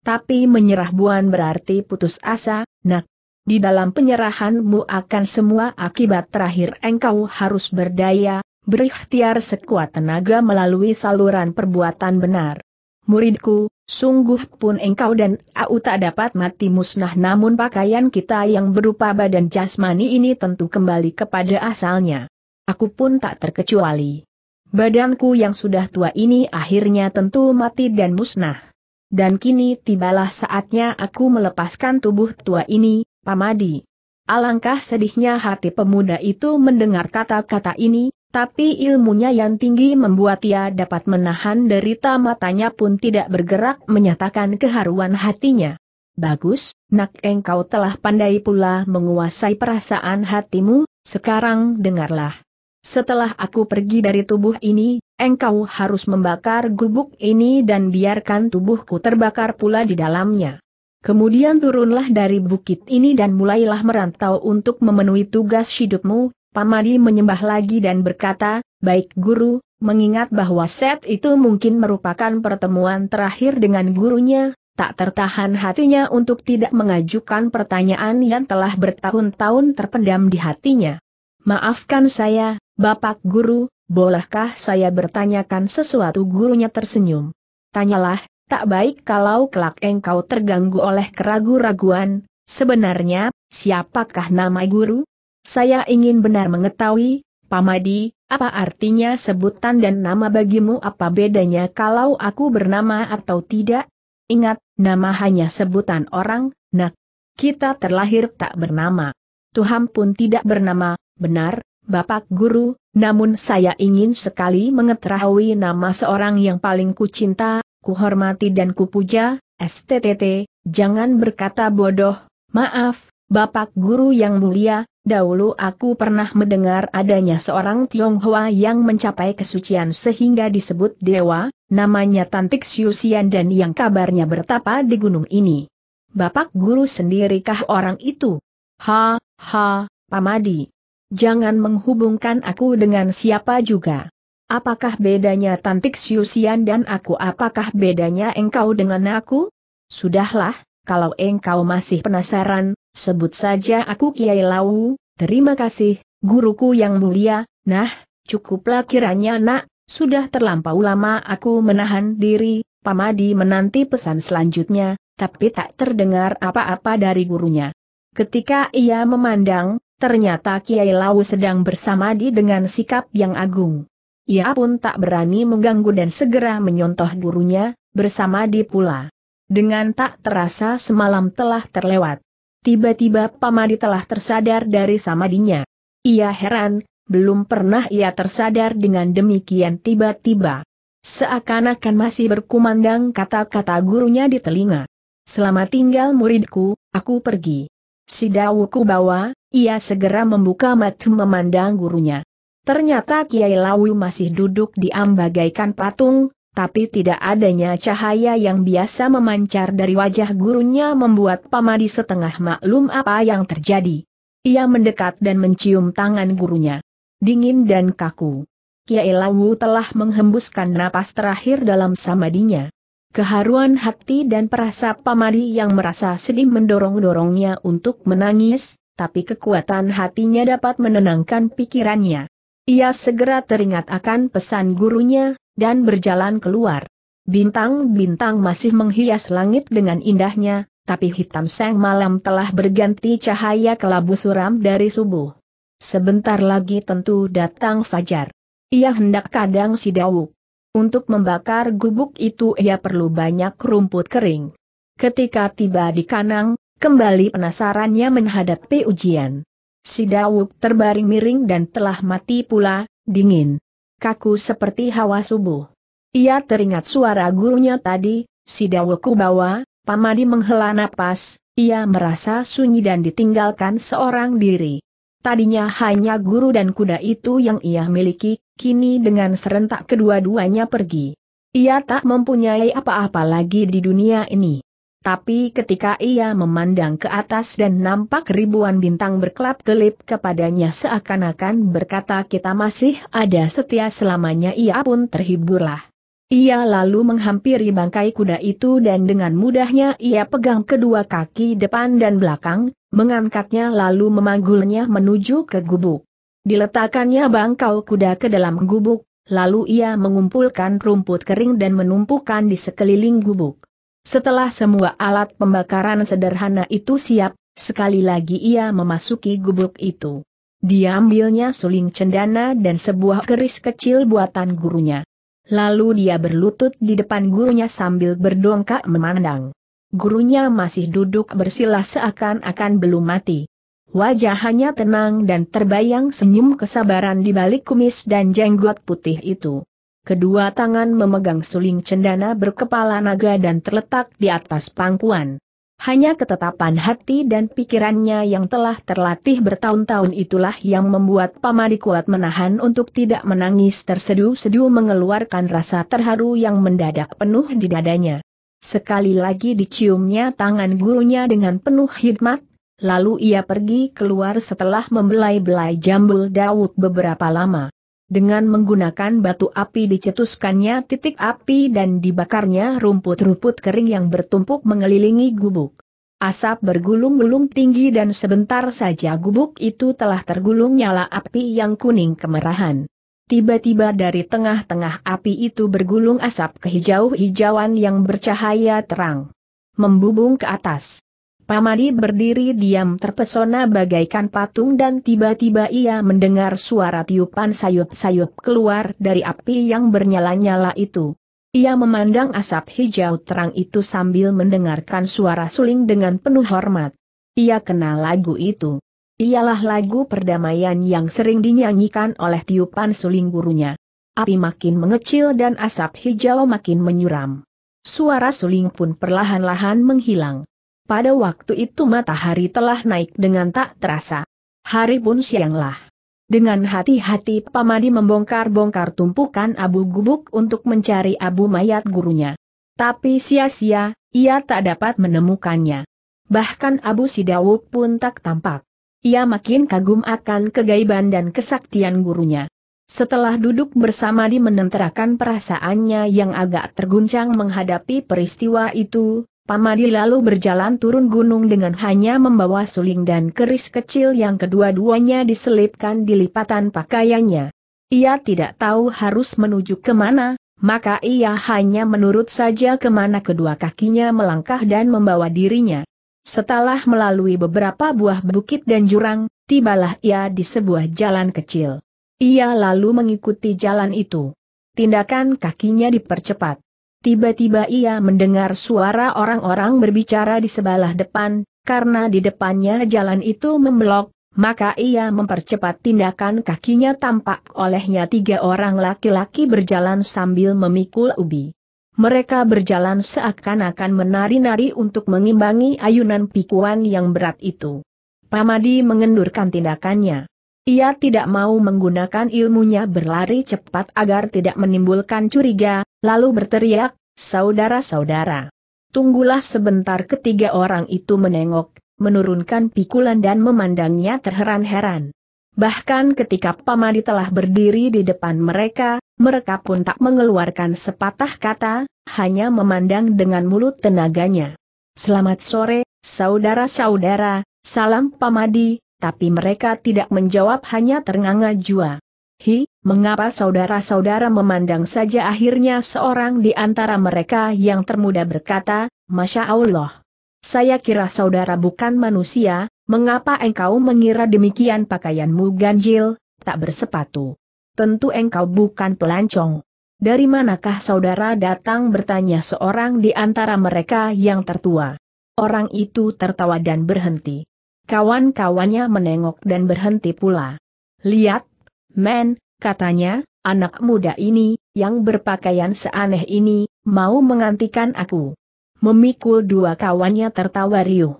Tapi menyerah buan berarti putus asa, nak, di dalam penyerahanmu akan semua akibat terakhir engkau harus berdaya, berikhtiar sekuat tenaga melalui saluran perbuatan benar. Muridku, sungguh pun engkau dan aku tak dapat mati musnah namun pakaian kita yang berupa badan jasmani ini tentu kembali kepada asalnya. Aku pun tak terkecuali. Badanku yang sudah tua ini akhirnya tentu mati dan musnah. Dan kini tibalah saatnya aku melepaskan tubuh tua ini, Pamadi. Alangkah sedihnya hati pemuda itu mendengar kata-kata ini, tapi ilmunya yang tinggi membuat ia dapat menahan derita matanya pun tidak bergerak menyatakan keharuan hatinya. Bagus, nak engkau telah pandai pula menguasai perasaan hatimu, sekarang dengarlah. Setelah aku pergi dari tubuh ini, engkau harus membakar gubuk ini dan biarkan tubuhku terbakar pula di dalamnya. Kemudian turunlah dari bukit ini dan mulailah merantau untuk memenuhi tugas hidupmu, Pamadi menyembah lagi dan berkata, baik guru, mengingat bahwa set itu mungkin merupakan pertemuan terakhir dengan gurunya, tak tertahan hatinya untuk tidak mengajukan pertanyaan yang telah bertahun-tahun terpendam di hatinya. Maafkan saya, Bapak Guru, bolehkah saya bertanyakan sesuatu gurunya tersenyum? Tanyalah, tak baik kalau kelak engkau terganggu oleh keraguan raguan sebenarnya, siapakah nama guru? Saya ingin benar mengetahui, Pamadi, apa artinya sebutan dan nama bagimu apa bedanya kalau aku bernama atau tidak? Ingat, nama hanya sebutan orang, nak. Kita terlahir tak bernama. Tuhan pun tidak bernama, benar, Bapak Guru, namun saya ingin sekali mengetahui nama seorang yang paling kucinta, kuhormati dan kupuja, STTT, jangan berkata bodoh, maaf, Bapak Guru yang mulia, dahulu aku pernah mendengar adanya seorang Tionghoa yang mencapai kesucian sehingga disebut dewa, namanya Tantik Siusian dan yang kabarnya bertapa di gunung ini. Bapak Guru sendirikah orang itu? Ha, ha, Pamadi. Jangan menghubungkan aku dengan siapa juga. Apakah bedanya Tantik Siusian dan aku? Apakah bedanya engkau dengan aku? Sudahlah, kalau engkau masih penasaran, sebut saja aku Kiai Lau, terima kasih, guruku yang mulia, nah, cukuplah kiranya nak, sudah terlampau lama aku menahan diri, Pamadi menanti pesan selanjutnya, tapi tak terdengar apa-apa dari gurunya. Ketika ia memandang, ternyata Kiai Lau sedang bersamadi dengan sikap yang agung ia pun tak berani mengganggu dan segera menyontoh gurunya, bersama di pula. Dengan tak terasa semalam telah terlewat. Tiba-tiba Pamadi telah tersadar dari samadinya. Ia heran, belum pernah ia tersadar dengan demikian tiba-tiba. Seakan-akan masih berkumandang kata-kata gurunya di telinga. Selama tinggal muridku, aku pergi. Sidawuku Dawuku bawa, ia segera membuka mata memandang gurunya. Ternyata Kiai Lawu masih duduk di ambagaikan patung, tapi tidak adanya cahaya yang biasa memancar dari wajah gurunya membuat Pamadi setengah maklum apa yang terjadi. Ia mendekat dan mencium tangan gurunya. Dingin dan kaku. Kiai Lawu telah menghembuskan napas terakhir dalam samadinya. Keharuan hati dan perasa Pamadi yang merasa sedih mendorong-dorongnya untuk menangis, tapi kekuatan hatinya dapat menenangkan pikirannya. Ia segera teringat akan pesan gurunya, dan berjalan keluar. Bintang-bintang masih menghias langit dengan indahnya, tapi hitam sang malam telah berganti cahaya kelabu suram dari subuh. Sebentar lagi tentu datang fajar. Ia hendak kadang si dawuk. Untuk membakar gubuk itu ia perlu banyak rumput kering. Ketika tiba di kanang, kembali penasarannya menghadapi ujian. Si Dawuk terbaring miring dan telah mati pula, dingin. Kaku seperti hawa subuh. Ia teringat suara gurunya tadi, si Dawuk bawa, Pamadi menghela napas, ia merasa sunyi dan ditinggalkan seorang diri. Tadinya hanya guru dan kuda itu yang ia miliki, kini dengan serentak kedua-duanya pergi. Ia tak mempunyai apa-apa lagi di dunia ini. Tapi ketika ia memandang ke atas dan nampak ribuan bintang berkelap-kelip kepadanya seakan-akan berkata kita masih ada setia selamanya ia pun terhiburlah. Ia lalu menghampiri bangkai kuda itu dan dengan mudahnya ia pegang kedua kaki depan dan belakang, mengangkatnya lalu memanggulnya menuju ke gubuk. Diletakkannya bangkau kuda ke dalam gubuk, lalu ia mengumpulkan rumput kering dan menumpukan di sekeliling gubuk. Setelah semua alat pembakaran sederhana itu siap, sekali lagi ia memasuki gubuk itu. Dia ambilnya suling cendana dan sebuah keris kecil buatan gurunya. Lalu dia berlutut di depan gurunya sambil berdongkak memandang. Gurunya masih duduk bersila seakan-akan belum mati. Wajahnya tenang dan terbayang senyum kesabaran di balik kumis dan jenggot putih itu kedua tangan memegang suling cendana berkepala naga dan terletak di atas pangkuan. Hanya ketetapan hati dan pikirannya yang telah terlatih bertahun-tahun itulah yang membuat Pamadi kuat menahan untuk tidak menangis terseduh-seduh mengeluarkan rasa terharu yang mendadak penuh di dadanya. Sekali lagi diciumnya tangan gurunya dengan penuh hikmat, lalu ia pergi keluar setelah membelai-belai jambul Daud beberapa lama. Dengan menggunakan batu api dicetuskannya titik api dan dibakarnya rumput-rumput kering yang bertumpuk mengelilingi gubuk. Asap bergulung-gulung tinggi dan sebentar saja gubuk itu telah tergulung nyala api yang kuning kemerahan. Tiba-tiba dari tengah-tengah api itu bergulung asap kehijau-hijauan yang bercahaya terang. Membubung ke atas. Pamadi berdiri diam terpesona bagaikan patung dan tiba-tiba ia mendengar suara tiupan sayup-sayup keluar dari api yang bernyala-nyala itu. Ia memandang asap hijau terang itu sambil mendengarkan suara suling dengan penuh hormat. Ia kenal lagu itu. Ialah lagu perdamaian yang sering dinyanyikan oleh tiupan suling gurunya. Api makin mengecil dan asap hijau makin menyuram. Suara suling pun perlahan-lahan menghilang. Pada waktu itu matahari telah naik dengan tak terasa. Hari pun sianglah. Dengan hati-hati Pamadi membongkar-bongkar tumpukan abu gubuk untuk mencari abu mayat gurunya. Tapi sia-sia, ia tak dapat menemukannya. Bahkan Abu Sidawuk pun tak tampak. Ia makin kagum akan kegaiban dan kesaktian gurunya. Setelah duduk bersama di menenterakan perasaannya yang agak terguncang menghadapi peristiwa itu, Pamadi lalu berjalan turun gunung dengan hanya membawa suling dan keris kecil yang kedua-duanya diselipkan di lipatan pakaiannya. Ia tidak tahu harus menuju kemana, maka ia hanya menurut saja kemana kedua kakinya melangkah dan membawa dirinya. Setelah melalui beberapa buah bukit dan jurang, tibalah ia di sebuah jalan kecil. Ia lalu mengikuti jalan itu. Tindakan kakinya dipercepat. Tiba-tiba ia mendengar suara orang-orang berbicara di sebelah depan, karena di depannya jalan itu membelok, maka ia mempercepat tindakan kakinya tampak olehnya tiga orang laki-laki berjalan sambil memikul ubi. Mereka berjalan seakan-akan menari-nari untuk mengimbangi ayunan pikuan yang berat itu. Pamadi mengendurkan tindakannya. Ia tidak mau menggunakan ilmunya berlari cepat agar tidak menimbulkan curiga, lalu berteriak, saudara-saudara. Tunggulah sebentar ketiga orang itu menengok, menurunkan pikulan dan memandangnya terheran-heran. Bahkan ketika Pamadi telah berdiri di depan mereka, mereka pun tak mengeluarkan sepatah kata, hanya memandang dengan mulut tenaganya. Selamat sore, saudara-saudara, salam Pamadi, tapi mereka tidak menjawab hanya ternganga jua. Hi, mengapa saudara-saudara memandang saja akhirnya seorang di antara mereka yang termuda berkata, Masya Allah. Saya kira saudara bukan manusia, mengapa engkau mengira demikian pakaianmu ganjil, tak bersepatu. Tentu engkau bukan pelancong. Dari manakah saudara datang bertanya seorang di antara mereka yang tertua. Orang itu tertawa dan berhenti. Kawan-kawannya menengok dan berhenti pula. Lihat, men, katanya, anak muda ini, yang berpakaian seaneh ini, mau mengantikan aku. Memikul dua kawannya tertawa riuh.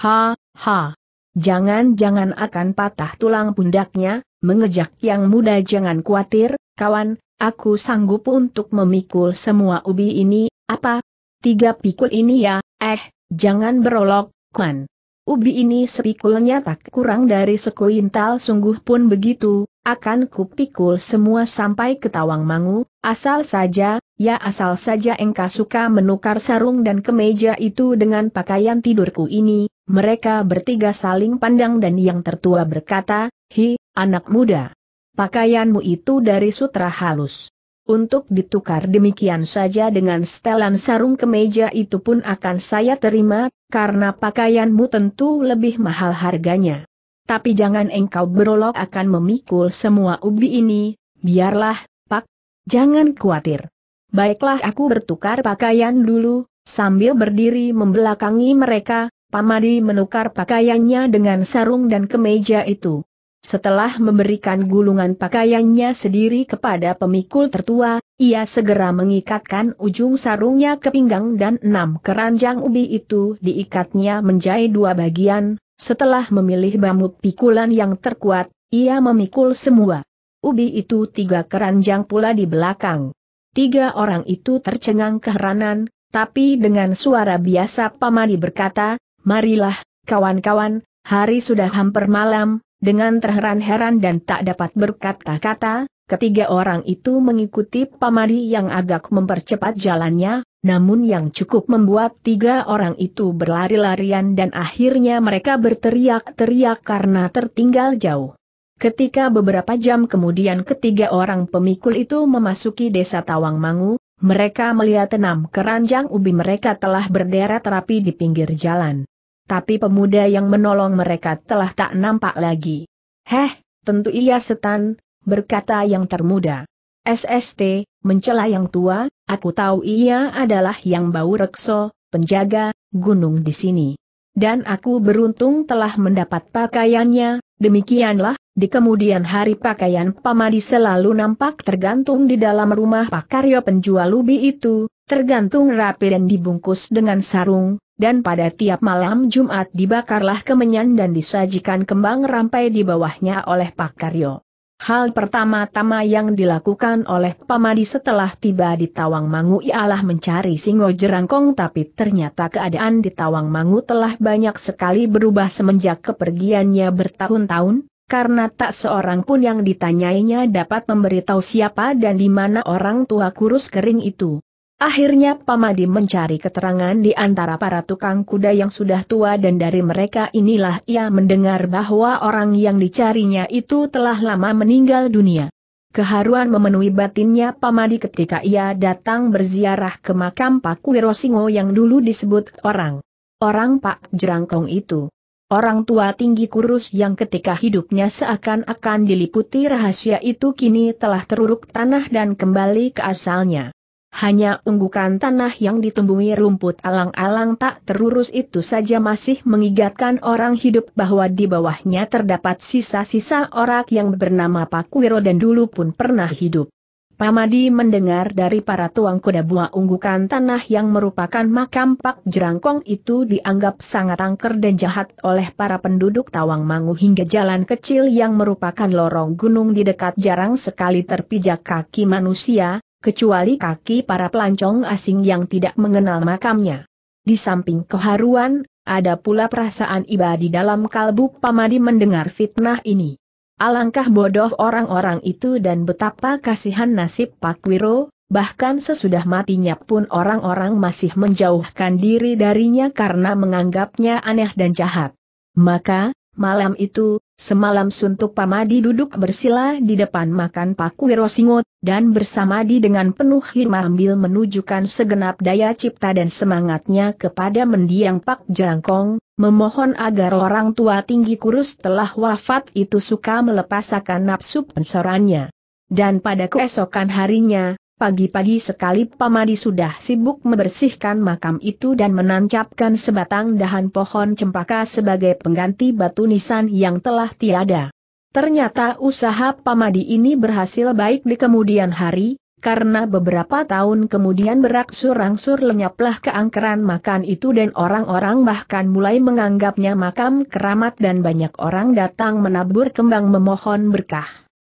Ha, ha. Jangan-jangan akan patah tulang pundaknya, mengejak yang muda jangan khawatir, kawan, aku sanggup untuk memikul semua ubi ini, apa? Tiga pikul ini ya, eh, jangan berolok, kawan ubi ini sepikulnya tak kurang dari sekuintal sungguh pun begitu, akan kupikul semua sampai ke tawang mangu, asal saja, ya asal saja engkau suka menukar sarung dan kemeja itu dengan pakaian tidurku ini, mereka bertiga saling pandang dan yang tertua berkata, hi, anak muda. Pakaianmu itu dari sutra halus. Untuk ditukar demikian saja dengan setelan sarung kemeja itu pun akan saya terima, karena pakaianmu tentu lebih mahal harganya. Tapi jangan engkau berolok akan memikul semua ubi ini, biarlah, Pak. Jangan khawatir. Baiklah aku bertukar pakaian dulu, sambil berdiri membelakangi mereka, Pamadi menukar pakaiannya dengan sarung dan kemeja itu. Setelah memberikan gulungan pakaiannya sendiri kepada pemikul tertua, ia segera mengikatkan ujung sarungnya ke pinggang dan enam keranjang ubi itu diikatnya menjadi dua bagian, setelah memilih bambu pikulan yang terkuat, ia memikul semua. Ubi itu tiga keranjang pula di belakang. Tiga orang itu tercengang keheranan, tapi dengan suara biasa Pamadi berkata, Marilah, kawan-kawan, hari sudah hampir malam, dengan terheran-heran dan tak dapat berkata-kata, ketiga orang itu mengikuti pamadi yang agak mempercepat jalannya, namun yang cukup membuat tiga orang itu berlari-larian dan akhirnya mereka berteriak-teriak karena tertinggal jauh. Ketika beberapa jam kemudian ketiga orang pemikul itu memasuki desa Tawangmangu, mereka melihat enam keranjang ubi mereka telah berderet rapi di pinggir jalan tapi pemuda yang menolong mereka telah tak nampak lagi. Heh, tentu ia setan, berkata yang termuda. SST, mencela yang tua, aku tahu ia adalah yang bau rekso, penjaga, gunung di sini. Dan aku beruntung telah mendapat pakaiannya, demikianlah, di kemudian hari pakaian pamadi selalu nampak tergantung di dalam rumah pakaryo penjual ubi itu, tergantung rapi dan dibungkus dengan sarung, dan pada tiap malam Jumat dibakarlah kemenyan dan disajikan kembang rampai di bawahnya oleh Pak Karyo. Hal pertama-tama yang dilakukan oleh Pamadi setelah tiba di Tawang Mangu ialah mencari singo jerangkong tapi ternyata keadaan di Tawang Mangu telah banyak sekali berubah semenjak kepergiannya bertahun-tahun, karena tak seorang pun yang ditanyainya dapat memberitahu siapa dan di mana orang tua kurus kering itu. Akhirnya Pamadi mencari keterangan di antara para tukang kuda yang sudah tua dan dari mereka inilah ia mendengar bahwa orang yang dicarinya itu telah lama meninggal dunia. Keharuan memenuhi batinnya Pamadi ketika ia datang berziarah ke makam Pak Wirosingo yang dulu disebut orang. Orang Pak Jerangkong itu. Orang tua tinggi kurus yang ketika hidupnya seakan-akan diliputi rahasia itu kini telah teruruk tanah dan kembali ke asalnya. Hanya unggukan tanah yang ditumbuhi rumput alang-alang tak terurus itu saja masih mengigatkan orang hidup bahwa di bawahnya terdapat sisa-sisa orak yang bernama Pak Wiro dan dulu pun pernah hidup. Pamadi mendengar dari para tuang kuda buah unggukan tanah yang merupakan makam Pak Jerangkong itu dianggap sangat angker dan jahat oleh para penduduk Tawang Mangu hingga jalan kecil yang merupakan lorong gunung di dekat jarang sekali terpijak kaki manusia, kecuali kaki para pelancong asing yang tidak mengenal makamnya. Di samping keharuan, ada pula perasaan iba di dalam kalbu pamadi mendengar fitnah ini. Alangkah bodoh orang-orang itu dan betapa kasihan nasib Pak Wiro, bahkan sesudah matinya pun orang-orang masih menjauhkan diri darinya karena menganggapnya aneh dan jahat. Maka, malam itu, Semalam Suntuk Pamadi duduk bersila di depan makan Paku Wirosingot, dan bersamadi dengan penuh hikmah ambil menunjukkan segenap daya cipta dan semangatnya kepada mendiang Pak Jangkong, memohon agar orang tua tinggi kurus telah wafat itu suka melepaskan nafsu pensorannya. Dan pada keesokan harinya, Pagi-pagi sekali Pamadi sudah sibuk membersihkan makam itu dan menancapkan sebatang dahan pohon cempaka sebagai pengganti batu nisan yang telah tiada. Ternyata usaha Pamadi ini berhasil baik di kemudian hari, karena beberapa tahun kemudian beraksur angsur lenyaplah keangkeran makam itu dan orang-orang bahkan mulai menganggapnya makam keramat dan banyak orang datang menabur kembang memohon berkah.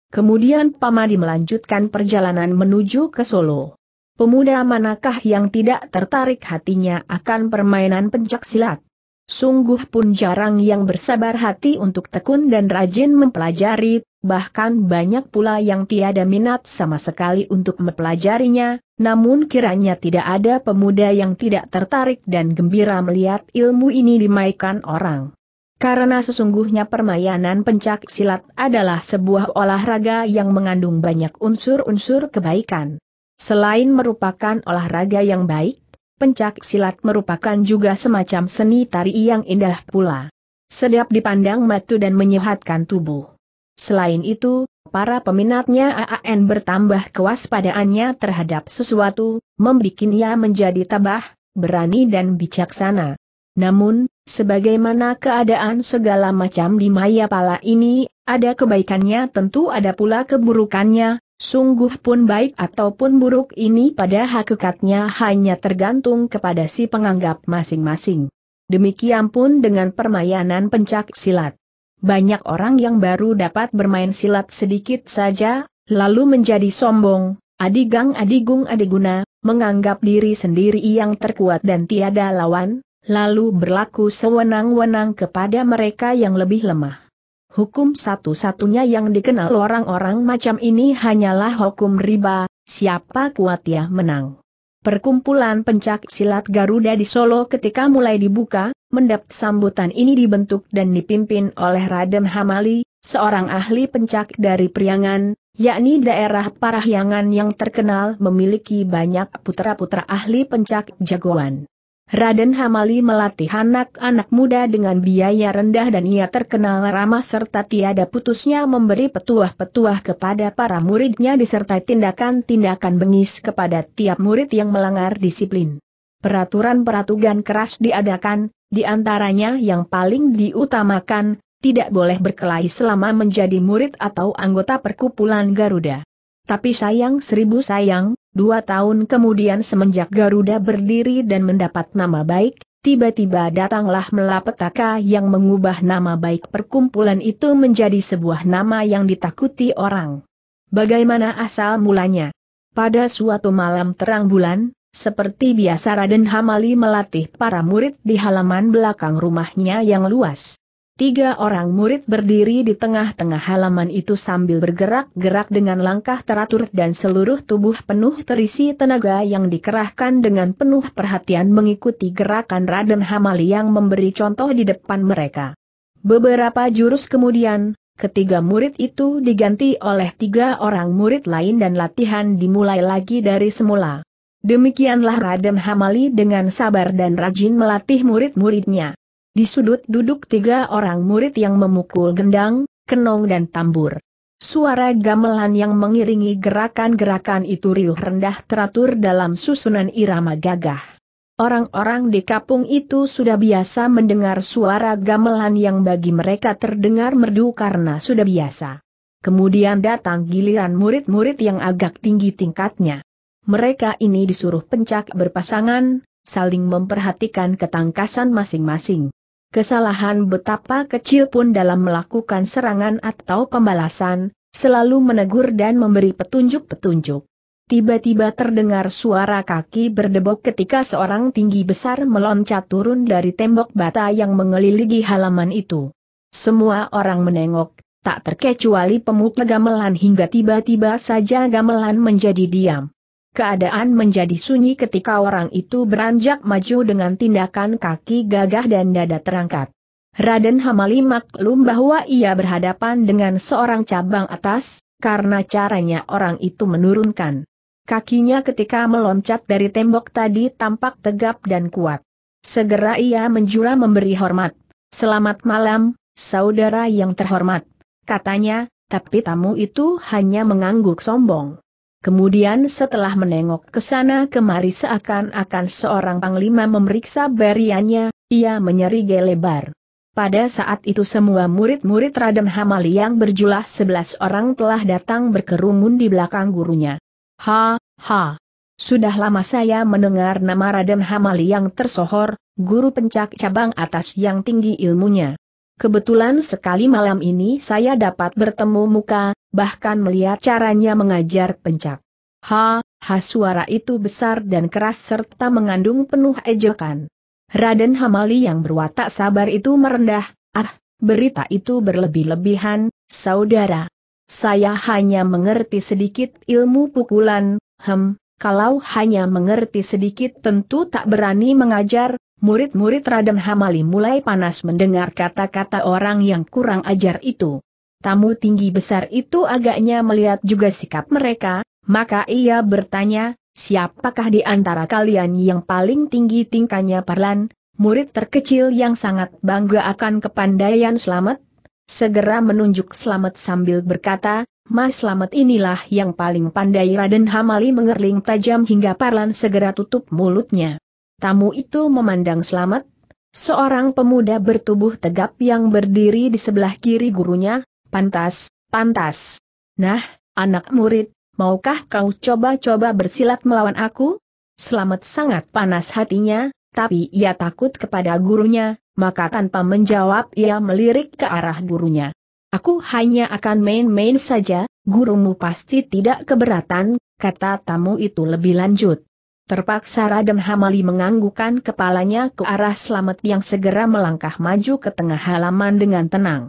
Kemudian Pamadi melanjutkan perjalanan menuju ke Solo. Pemuda manakah yang tidak tertarik hatinya akan permainan pencak silat? Sungguh pun jarang yang bersabar hati untuk tekun dan rajin mempelajari, bahkan banyak pula yang tiada minat sama sekali untuk mempelajarinya, namun kiranya tidak ada pemuda yang tidak tertarik dan gembira melihat ilmu ini dimainkan orang. Karena sesungguhnya permainan pencak silat adalah sebuah olahraga yang mengandung banyak unsur-unsur kebaikan. Selain merupakan olahraga yang baik, pencak silat merupakan juga semacam seni tari yang indah pula. Sedap dipandang matu dan menyehatkan tubuh. Selain itu, para peminatnya AAN bertambah kewaspadaannya terhadap sesuatu, membuatnya menjadi tabah, berani dan bijaksana. Namun, sebagaimana keadaan segala macam di Maya Pala ini, ada kebaikannya tentu ada pula keburukannya, sungguh pun baik ataupun buruk ini pada hakikatnya hanya tergantung kepada si penganggap masing-masing. Demikian pun dengan permainan pencak silat. Banyak orang yang baru dapat bermain silat sedikit saja, lalu menjadi sombong, adigang adigung adiguna, menganggap diri sendiri yang terkuat dan tiada lawan, lalu berlaku sewenang-wenang kepada mereka yang lebih lemah. Hukum satu-satunya yang dikenal orang-orang macam ini hanyalah hukum riba, siapa kuat ya menang. Perkumpulan pencak silat Garuda di Solo ketika mulai dibuka, mendapat sambutan ini dibentuk dan dipimpin oleh Raden Hamali, seorang ahli pencak dari Priangan, yakni daerah Parahyangan yang terkenal memiliki banyak putra-putra ahli pencak jagoan. Raden Hamali melatih anak-anak muda dengan biaya rendah dan ia terkenal ramah serta tiada putusnya memberi petuah-petuah kepada para muridnya disertai tindakan-tindakan bengis kepada tiap murid yang melanggar disiplin. Peraturan-peraturan keras diadakan, di antaranya yang paling diutamakan, tidak boleh berkelahi selama menjadi murid atau anggota perkumpulan Garuda. Tapi sayang seribu sayang, Dua tahun kemudian semenjak Garuda berdiri dan mendapat nama baik, tiba-tiba datanglah melapetaka yang mengubah nama baik perkumpulan itu menjadi sebuah nama yang ditakuti orang. Bagaimana asal mulanya? Pada suatu malam terang bulan, seperti biasa Raden Hamali melatih para murid di halaman belakang rumahnya yang luas. Tiga orang murid berdiri di tengah-tengah halaman itu sambil bergerak-gerak dengan langkah teratur dan seluruh tubuh penuh terisi tenaga yang dikerahkan dengan penuh perhatian mengikuti gerakan Raden Hamali yang memberi contoh di depan mereka. Beberapa jurus kemudian, ketiga murid itu diganti oleh tiga orang murid lain dan latihan dimulai lagi dari semula. Demikianlah Raden Hamali dengan sabar dan rajin melatih murid-muridnya. Di sudut duduk tiga orang murid yang memukul gendang, kenong dan tambur. Suara gamelan yang mengiringi gerakan-gerakan itu riuh rendah teratur dalam susunan irama gagah. Orang-orang di kampung itu sudah biasa mendengar suara gamelan yang bagi mereka terdengar merdu karena sudah biasa. Kemudian datang giliran murid-murid yang agak tinggi tingkatnya. Mereka ini disuruh pencak berpasangan, saling memperhatikan ketangkasan masing-masing kesalahan betapa kecil pun dalam melakukan serangan atau pembalasan, selalu menegur dan memberi petunjuk-petunjuk. Tiba-tiba terdengar suara kaki berdebok ketika seorang tinggi besar meloncat turun dari tembok bata yang mengelilingi halaman itu. Semua orang menengok, tak terkecuali pemuka gamelan hingga tiba-tiba saja gamelan menjadi diam. Keadaan menjadi sunyi ketika orang itu beranjak maju dengan tindakan kaki gagah dan dada terangkat. Raden Hamali maklum bahwa ia berhadapan dengan seorang cabang atas, karena caranya orang itu menurunkan. Kakinya ketika meloncat dari tembok tadi tampak tegap dan kuat. Segera ia menjura memberi hormat. Selamat malam, saudara yang terhormat. Katanya, tapi tamu itu hanya mengangguk sombong. Kemudian setelah menengok ke sana kemari seakan-akan seorang panglima memeriksa beriannya, ia menyeri lebar. Pada saat itu semua murid-murid Raden Hamali yang berjumlah sebelas orang telah datang berkerumun di belakang gurunya. Ha, ha. Sudah lama saya mendengar nama Raden Hamali yang tersohor, guru pencak cabang atas yang tinggi ilmunya. Kebetulan sekali malam ini saya dapat bertemu muka, bahkan melihat caranya mengajar pencak. Ha, ha suara itu besar dan keras serta mengandung penuh ejekan. Raden Hamali yang berwatak sabar itu merendah, ah, berita itu berlebih-lebihan, saudara. Saya hanya mengerti sedikit ilmu pukulan, hem, kalau hanya mengerti sedikit tentu tak berani mengajar, Murid-murid Raden Hamali mulai panas mendengar kata-kata orang yang kurang ajar itu. Tamu tinggi besar itu agaknya melihat juga sikap mereka, maka ia bertanya, siapakah di antara kalian yang paling tinggi tingkahnya Parlan, murid terkecil yang sangat bangga akan kepandaian selamat? Segera menunjuk selamat sambil berkata, Mas Slamet inilah yang paling pandai Raden Hamali mengerling tajam hingga Parlan segera tutup mulutnya. Tamu itu memandang selamat, seorang pemuda bertubuh tegap yang berdiri di sebelah kiri gurunya, pantas, pantas. Nah, anak murid, maukah kau coba-coba bersilat melawan aku? Selamat sangat panas hatinya, tapi ia takut kepada gurunya, maka tanpa menjawab ia melirik ke arah gurunya. Aku hanya akan main-main saja, gurumu pasti tidak keberatan, kata tamu itu lebih lanjut. Terpaksa Raden Hamali menganggukkan kepalanya ke arah selamat yang segera melangkah maju ke tengah halaman dengan tenang.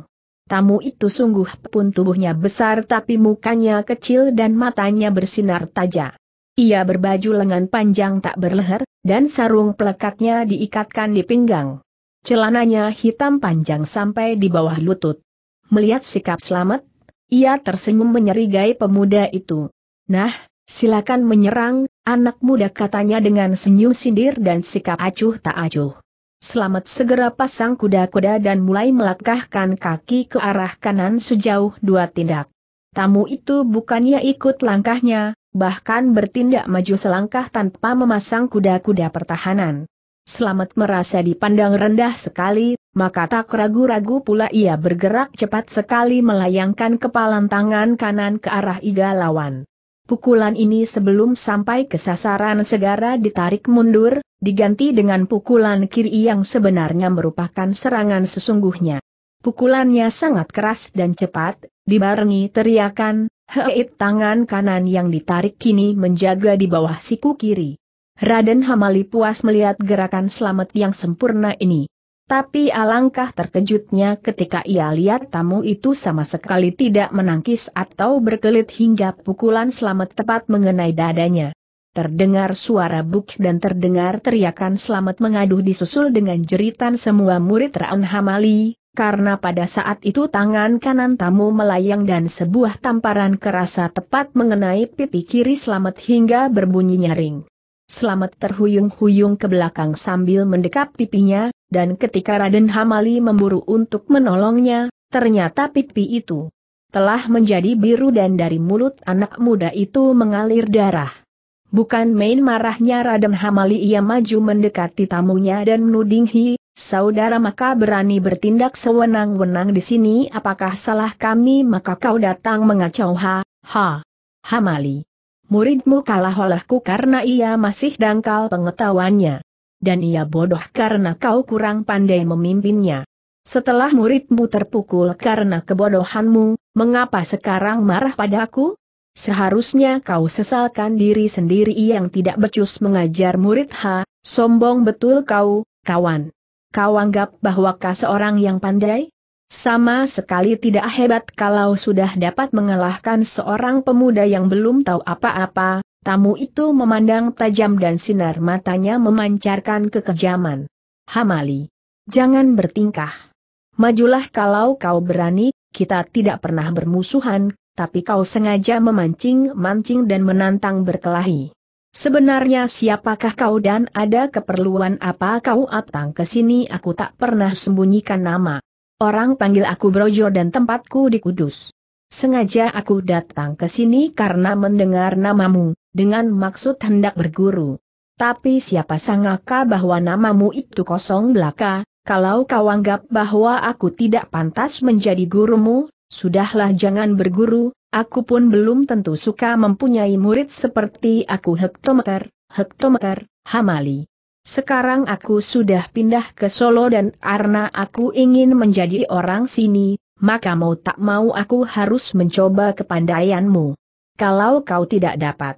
Tamu itu sungguh pun tubuhnya besar tapi mukanya kecil dan matanya bersinar tajam. Ia berbaju lengan panjang tak berleher, dan sarung pelekatnya diikatkan di pinggang. Celananya hitam panjang sampai di bawah lutut. Melihat sikap selamat, ia tersenyum menyerigai pemuda itu. Nah, silakan menyerang, Anak muda katanya dengan senyum sindir dan sikap acuh tak acuh. Selamat segera pasang kuda-kuda dan mulai melangkahkan kaki ke arah kanan sejauh dua tindak. Tamu itu bukannya ikut langkahnya, bahkan bertindak maju selangkah tanpa memasang kuda-kuda pertahanan. Selamat merasa dipandang rendah sekali, maka tak ragu-ragu pula ia bergerak cepat sekali melayangkan kepalan tangan kanan ke arah iga lawan. Pukulan ini sebelum sampai ke sasaran segera ditarik mundur, diganti dengan pukulan kiri yang sebenarnya merupakan serangan sesungguhnya. Pukulannya sangat keras dan cepat, dibarengi teriakan, heit tangan kanan yang ditarik kini menjaga di bawah siku kiri. Raden Hamali puas melihat gerakan selamat yang sempurna ini. Tapi alangkah terkejutnya ketika ia lihat tamu itu sama sekali tidak menangkis atau berkelit hingga pukulan selamat tepat mengenai dadanya. Terdengar suara buk dan terdengar teriakan selamat mengaduh disusul dengan jeritan semua murid Raun Hamali, karena pada saat itu tangan kanan tamu melayang dan sebuah tamparan kerasa tepat mengenai pipi kiri selamat hingga berbunyi nyaring. Selamat terhuyung-huyung ke belakang sambil mendekap pipinya, dan ketika Raden Hamali memburu untuk menolongnya, ternyata pipi itu telah menjadi biru dan dari mulut anak muda itu mengalir darah. Bukan main marahnya Raden Hamali ia maju mendekati tamunya dan menuding saudara maka berani bertindak sewenang-wenang di sini apakah salah kami maka kau datang mengacau ha, ha, Hamali muridmu kalah olehku karena ia masih dangkal pengetahuannya dan ia bodoh karena kau kurang pandai memimpinnya. Setelah muridmu terpukul karena kebodohanmu, mengapa sekarang marah padaku? Seharusnya kau sesalkan diri sendiri yang tidak becus mengajar murid ha, sombong betul kau, kawan. Kau anggap bahwa kau seorang yang pandai? Sama sekali tidak hebat kalau sudah dapat mengalahkan seorang pemuda yang belum tahu apa-apa, Tamu itu memandang tajam dan sinar matanya memancarkan kekejaman. Hamali. Jangan bertingkah. Majulah kalau kau berani, kita tidak pernah bermusuhan, tapi kau sengaja memancing-mancing dan menantang berkelahi. Sebenarnya siapakah kau dan ada keperluan apa kau datang ke sini aku tak pernah sembunyikan nama. Orang panggil aku Brojo dan tempatku di Kudus. Sengaja aku datang ke sini karena mendengar namamu dengan maksud hendak berguru. Tapi siapa sangka bahwa namamu itu kosong belaka, kalau kau anggap bahwa aku tidak pantas menjadi gurumu, sudahlah jangan berguru, aku pun belum tentu suka mempunyai murid seperti aku hektometer, hektometer, hamali. Sekarang aku sudah pindah ke Solo dan karena aku ingin menjadi orang sini, maka mau tak mau aku harus mencoba kepandaianmu. Kalau kau tidak dapat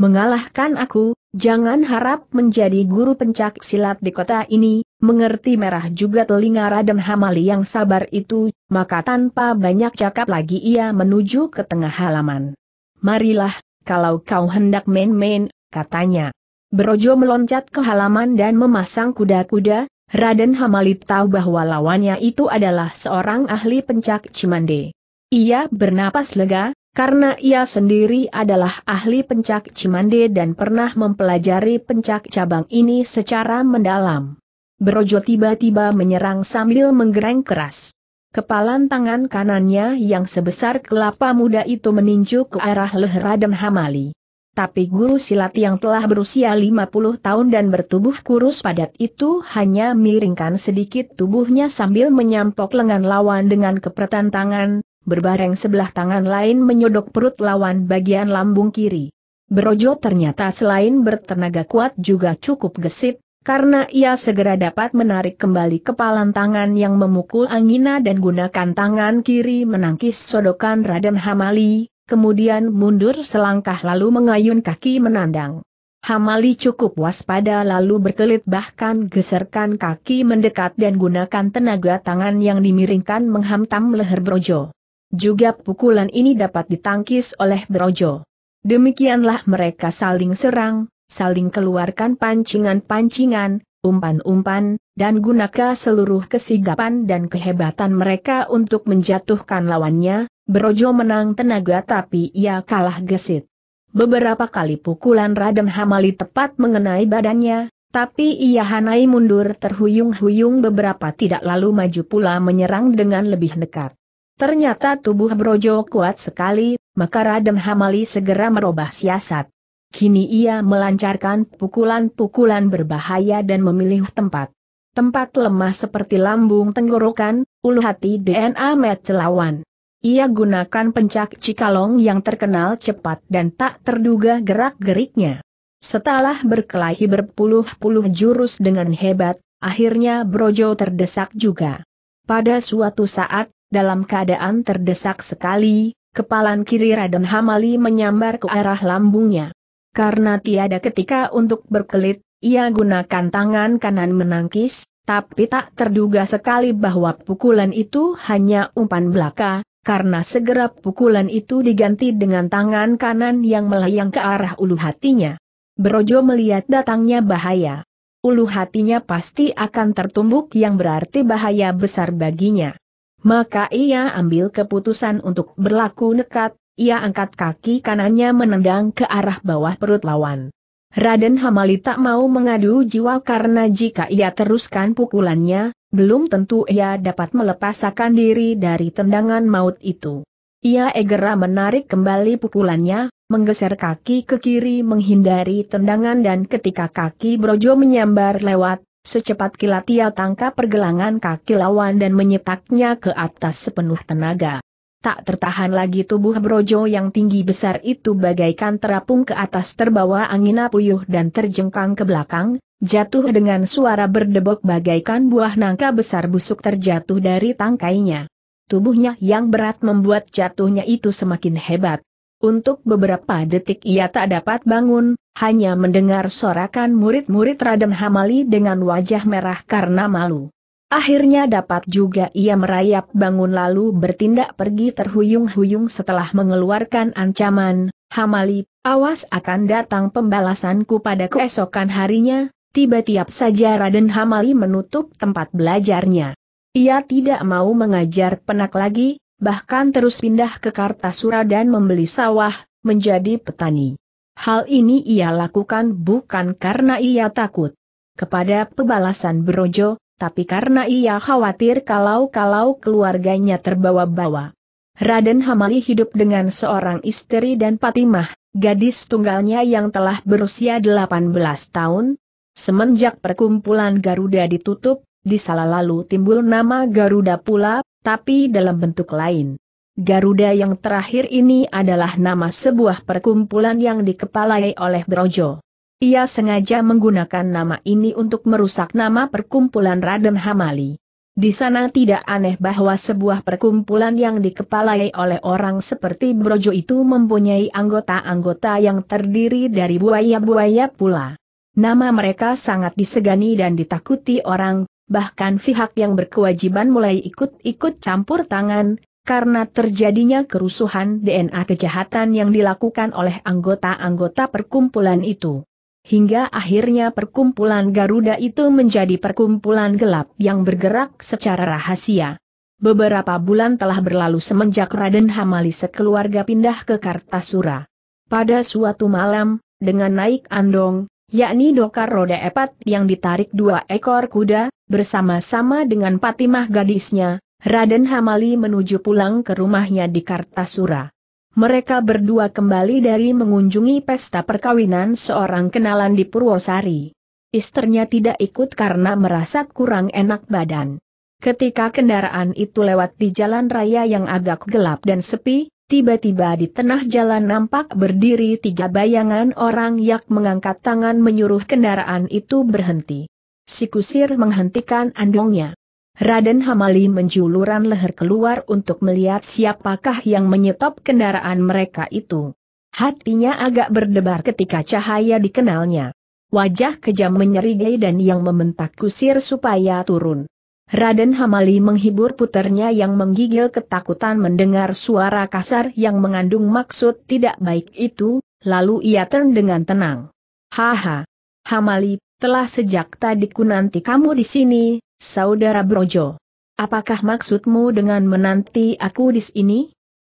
mengalahkan aku, jangan harap menjadi guru pencak silat di kota ini, mengerti merah juga telinga Raden Hamali yang sabar itu, maka tanpa banyak cakap lagi ia menuju ke tengah halaman. Marilah, kalau kau hendak main-main, katanya. Brojo meloncat ke halaman dan memasang kuda-kuda, Raden Hamali tahu bahwa lawannya itu adalah seorang ahli pencak cimande. Ia bernapas lega, karena ia sendiri adalah ahli pencak cimande dan pernah mempelajari pencak cabang ini secara mendalam. Brojo tiba-tiba menyerang sambil menggereng keras. Kepalan tangan kanannya yang sebesar kelapa muda itu meninju ke arah leher Raden Hamali. Tapi guru silat yang telah berusia 50 tahun dan bertubuh kurus padat itu hanya miringkan sedikit tubuhnya sambil menyampok lengan lawan dengan kepretan tangan, berbareng sebelah tangan lain menyodok perut lawan bagian lambung kiri. Brojo ternyata selain bertenaga kuat juga cukup gesit, karena ia segera dapat menarik kembali kepalan tangan yang memukul Angina dan gunakan tangan kiri menangkis sodokan Raden Hamali, kemudian mundur selangkah lalu mengayun kaki menandang. Hamali cukup waspada lalu berkelit bahkan geserkan kaki mendekat dan gunakan tenaga tangan yang dimiringkan menghantam leher Brojo. Juga pukulan ini dapat ditangkis oleh Brojo. Demikianlah mereka saling serang, saling keluarkan pancingan-pancingan, umpan-umpan, dan gunakan seluruh kesigapan dan kehebatan mereka untuk menjatuhkan lawannya, Brojo menang tenaga tapi ia kalah gesit. Beberapa kali pukulan Raden Hamali tepat mengenai badannya, tapi ia hanai mundur terhuyung-huyung beberapa tidak lalu maju pula menyerang dengan lebih dekat. Ternyata tubuh Brojo kuat sekali, maka Raden Hamali segera merubah siasat. Kini ia melancarkan pukulan-pukulan berbahaya dan memilih tempat. Tempat lemah seperti lambung tenggorokan, ulu hati DNA met celawan. Ia gunakan pencak cikalong yang terkenal cepat dan tak terduga gerak-geriknya. Setelah berkelahi berpuluh-puluh jurus dengan hebat, akhirnya Brojo terdesak juga. Pada suatu saat, dalam keadaan terdesak sekali, kepalan kiri Raden Hamali menyambar ke arah lambungnya. Karena tiada ketika untuk berkelit, ia gunakan tangan kanan menangkis, tapi tak terduga sekali bahwa pukulan itu hanya umpan belaka, karena segera pukulan itu diganti dengan tangan kanan yang melayang ke arah ulu hatinya. Brojo melihat datangnya bahaya. Ulu hatinya pasti akan tertumbuk yang berarti bahaya besar baginya. Maka ia ambil keputusan untuk berlaku nekat, ia angkat kaki kanannya menendang ke arah bawah perut lawan. Raden Hamali tak mau mengadu jiwa karena jika ia teruskan pukulannya, belum tentu ia dapat melepaskan diri dari tendangan maut itu. Ia egera menarik kembali pukulannya, menggeser kaki ke kiri menghindari tendangan dan ketika kaki Brojo menyambar lewat, Secepat kilat ia tangkap pergelangan kaki lawan dan menyetaknya ke atas sepenuh tenaga. Tak tertahan lagi tubuh Brojo yang tinggi besar itu bagaikan terapung ke atas terbawa angin apuyuh dan terjengkang ke belakang, jatuh dengan suara berdebok bagaikan buah nangka besar busuk terjatuh dari tangkainya. Tubuhnya yang berat membuat jatuhnya itu semakin hebat. Untuk beberapa detik ia tak dapat bangun, hanya mendengar sorakan murid-murid Raden Hamali dengan wajah merah karena malu. Akhirnya dapat juga ia merayap bangun lalu bertindak pergi terhuyung-huyung setelah mengeluarkan ancaman, Hamali, awas akan datang pembalasanku pada keesokan harinya, tiba tiap saja Raden Hamali menutup tempat belajarnya. Ia tidak mau mengajar penak lagi, bahkan terus pindah ke Kartasura dan membeli sawah, menjadi petani. Hal ini ia lakukan bukan karena ia takut kepada pebalasan Brojo, tapi karena ia khawatir kalau-kalau keluarganya terbawa-bawa. Raden Hamali hidup dengan seorang istri dan Patimah, gadis tunggalnya yang telah berusia 18 tahun. Semenjak perkumpulan Garuda ditutup, di salah lalu timbul nama Garuda pula, tapi dalam bentuk lain. Garuda yang terakhir ini adalah nama sebuah perkumpulan yang dikepalai oleh Brojo. Ia sengaja menggunakan nama ini untuk merusak nama perkumpulan Raden Hamali. Di sana tidak aneh bahwa sebuah perkumpulan yang dikepalai oleh orang seperti Brojo itu mempunyai anggota-anggota yang terdiri dari buaya-buaya pula. Nama mereka sangat disegani dan ditakuti orang, bahkan pihak yang berkewajiban mulai ikut-ikut campur tangan, karena terjadinya kerusuhan DNA kejahatan yang dilakukan oleh anggota-anggota perkumpulan itu. Hingga akhirnya perkumpulan Garuda itu menjadi perkumpulan gelap yang bergerak secara rahasia. Beberapa bulan telah berlalu semenjak Raden Hamali sekeluarga pindah ke Kartasura. Pada suatu malam, dengan naik andong, yakni dokar roda epat yang ditarik dua ekor kuda, bersama-sama dengan Patimah gadisnya, Raden Hamali menuju pulang ke rumahnya di Kartasura. Mereka berdua kembali dari mengunjungi pesta perkawinan seorang kenalan di Purwosari. Istrinya tidak ikut karena merasa kurang enak badan. Ketika kendaraan itu lewat di jalan raya yang agak gelap dan sepi, tiba-tiba di tengah jalan nampak berdiri tiga bayangan orang yang mengangkat tangan menyuruh kendaraan itu berhenti. Si kusir menghentikan andongnya. Raden Hamali menjuluran leher keluar untuk melihat siapakah yang menyetop kendaraan mereka itu. Hatinya agak berdebar ketika cahaya dikenalnya. Wajah kejam menyerigai dan yang membentak kusir supaya turun. Raden Hamali menghibur puternya yang menggigil ketakutan mendengar suara kasar yang mengandung maksud tidak baik itu, lalu ia turn dengan tenang. Haha. Hamali, telah sejak tadi ku nanti kamu di sini, Saudara Brojo. Apakah maksudmu dengan menanti aku di sini?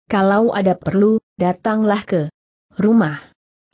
Kalau ada perlu, datanglah ke rumah.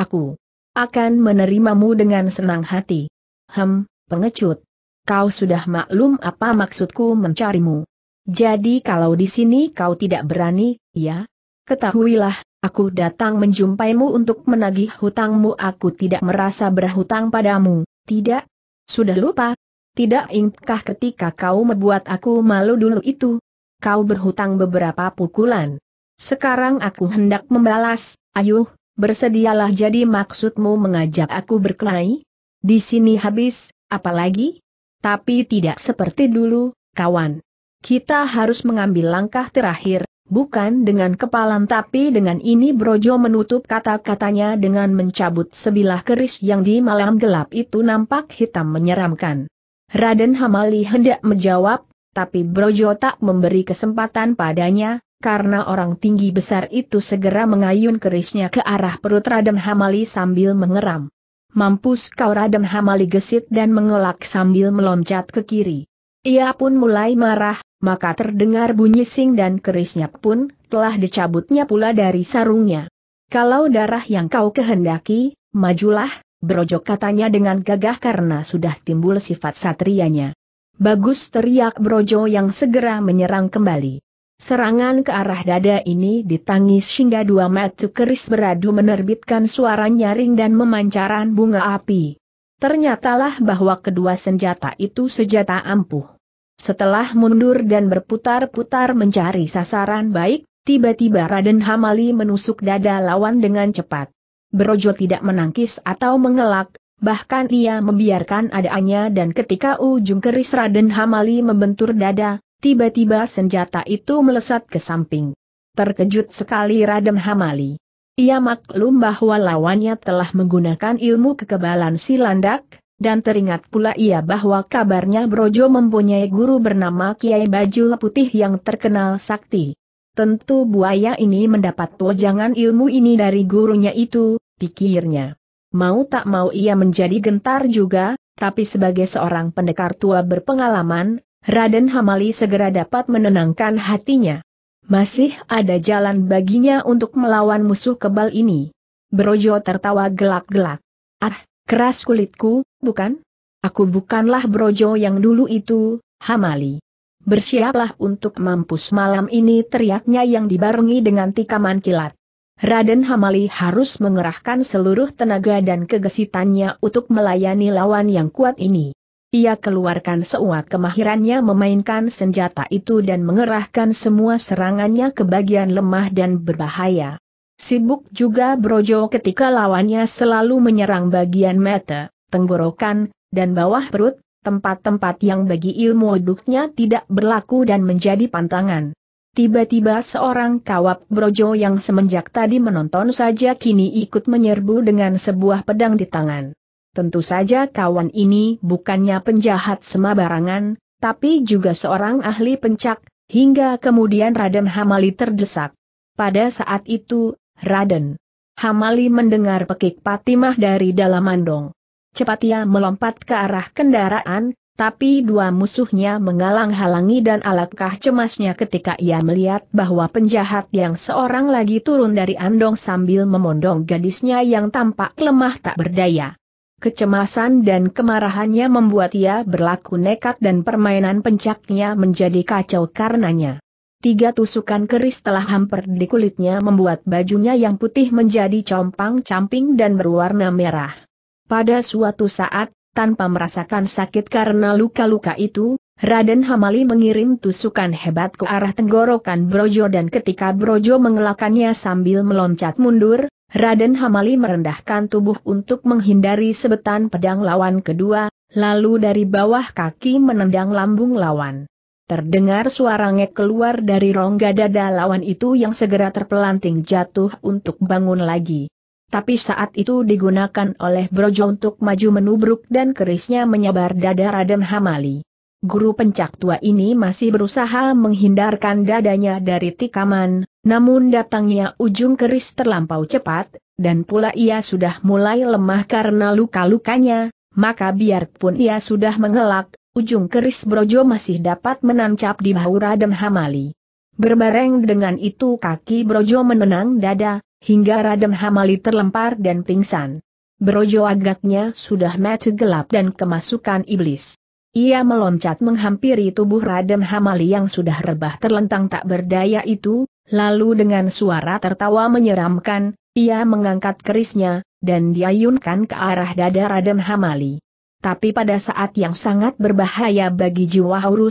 Aku akan menerimamu dengan senang hati. Hem, pengecut. Kau sudah maklum apa maksudku mencarimu. Jadi kalau di sini kau tidak berani, ya? Ketahuilah, aku datang menjumpaimu untuk menagih hutangmu. Aku tidak merasa berhutang padamu, tidak? Sudah lupa, tidak ingkah ketika kau membuat aku malu dulu itu. Kau berhutang beberapa pukulan. Sekarang aku hendak membalas, ayuh, bersedialah jadi maksudmu mengajak aku berkelahi? Di sini habis, apalagi? Tapi tidak seperti dulu, kawan. Kita harus mengambil langkah terakhir, bukan dengan kepalan tapi dengan ini Brojo menutup kata-katanya dengan mencabut sebilah keris yang di malam gelap itu nampak hitam menyeramkan. Raden Hamali hendak menjawab, tapi Brojo tak memberi kesempatan padanya, karena orang tinggi besar itu segera mengayun kerisnya ke arah perut Raden Hamali sambil mengeram. Mampus kau Raden Hamali gesit dan mengelak sambil meloncat ke kiri. Ia pun mulai marah, maka terdengar bunyi sing dan kerisnya pun telah dicabutnya pula dari sarungnya. Kalau darah yang kau kehendaki, majulah, Brojo katanya dengan gagah karena sudah timbul sifat satrianya. Bagus teriak Brojo yang segera menyerang kembali. Serangan ke arah dada ini ditangis hingga dua mata keris beradu menerbitkan suara nyaring dan memancaran bunga api. Ternyatalah bahwa kedua senjata itu senjata ampuh. Setelah mundur dan berputar-putar mencari sasaran baik, tiba-tiba Raden Hamali menusuk dada lawan dengan cepat. Brojo tidak menangkis atau mengelak, bahkan ia membiarkan adaannya dan ketika ujung keris Raden Hamali membentur dada, tiba-tiba senjata itu melesat ke samping. Terkejut sekali Raden Hamali. Ia maklum bahwa lawannya telah menggunakan ilmu kekebalan silandak, dan teringat pula ia bahwa kabarnya Brojo mempunyai guru bernama Kiai Baju Putih yang terkenal sakti. Tentu buaya ini mendapat wejangan ilmu ini dari gurunya itu, pikirnya. Mau tak mau ia menjadi gentar juga, tapi sebagai seorang pendekar tua berpengalaman, Raden Hamali segera dapat menenangkan hatinya. Masih ada jalan baginya untuk melawan musuh kebal ini. Brojo tertawa gelak-gelak. Ah, keras kulitku, bukan? Aku bukanlah Brojo yang dulu itu, Hamali. Bersiaplah untuk mampus malam ini teriaknya yang dibarengi dengan tikaman kilat. Raden Hamali harus mengerahkan seluruh tenaga dan kegesitannya untuk melayani lawan yang kuat ini. Ia keluarkan seuat kemahirannya memainkan senjata itu dan mengerahkan semua serangannya ke bagian lemah dan berbahaya. Sibuk juga Brojo ketika lawannya selalu menyerang bagian mata, tenggorokan, dan bawah perut, tempat-tempat yang bagi ilmu duknya tidak berlaku dan menjadi pantangan. Tiba-tiba seorang kawap brojo yang semenjak tadi menonton saja kini ikut menyerbu dengan sebuah pedang di tangan. Tentu saja kawan ini bukannya penjahat semabarangan, tapi juga seorang ahli pencak, hingga kemudian Raden Hamali terdesak. Pada saat itu, Raden Hamali mendengar pekik patimah dari dalam andong. Cepat ia melompat ke arah kendaraan, tapi dua musuhnya menghalang-halangi dan alatkah cemasnya ketika ia melihat bahwa penjahat yang seorang lagi turun dari andong sambil memondong gadisnya yang tampak lemah tak berdaya. Kecemasan dan kemarahannya membuat ia berlaku nekat dan permainan pencaknya menjadi kacau karenanya. Tiga tusukan keris telah hampir di kulitnya membuat bajunya yang putih menjadi compang-camping dan berwarna merah. Pada suatu saat, tanpa merasakan sakit karena luka-luka itu, Raden Hamali mengirim tusukan hebat ke arah tenggorokan Brojo dan ketika Brojo mengelakannya sambil meloncat mundur, Raden Hamali merendahkan tubuh untuk menghindari sebetan pedang lawan kedua, lalu dari bawah kaki menendang lambung lawan. Terdengar suara ngek keluar dari rongga dada lawan itu yang segera terpelanting jatuh untuk bangun lagi tapi saat itu digunakan oleh Brojo untuk maju menubruk dan kerisnya menyebar dada Raden Hamali. Guru pencak tua ini masih berusaha menghindarkan dadanya dari tikaman, namun datangnya ujung keris terlampau cepat, dan pula ia sudah mulai lemah karena luka-lukanya, maka biarpun ia sudah mengelak, ujung keris Brojo masih dapat menancap di bahu Raden Hamali. Berbareng dengan itu kaki Brojo menenang dada, hingga Raden Hamali terlempar dan pingsan. Brojo agaknya sudah mati gelap dan kemasukan iblis. Ia meloncat menghampiri tubuh Raden Hamali yang sudah rebah terlentang tak berdaya itu, lalu dengan suara tertawa menyeramkan, ia mengangkat kerisnya, dan diayunkan ke arah dada Raden Hamali. Tapi pada saat yang sangat berbahaya bagi jiwa Hauru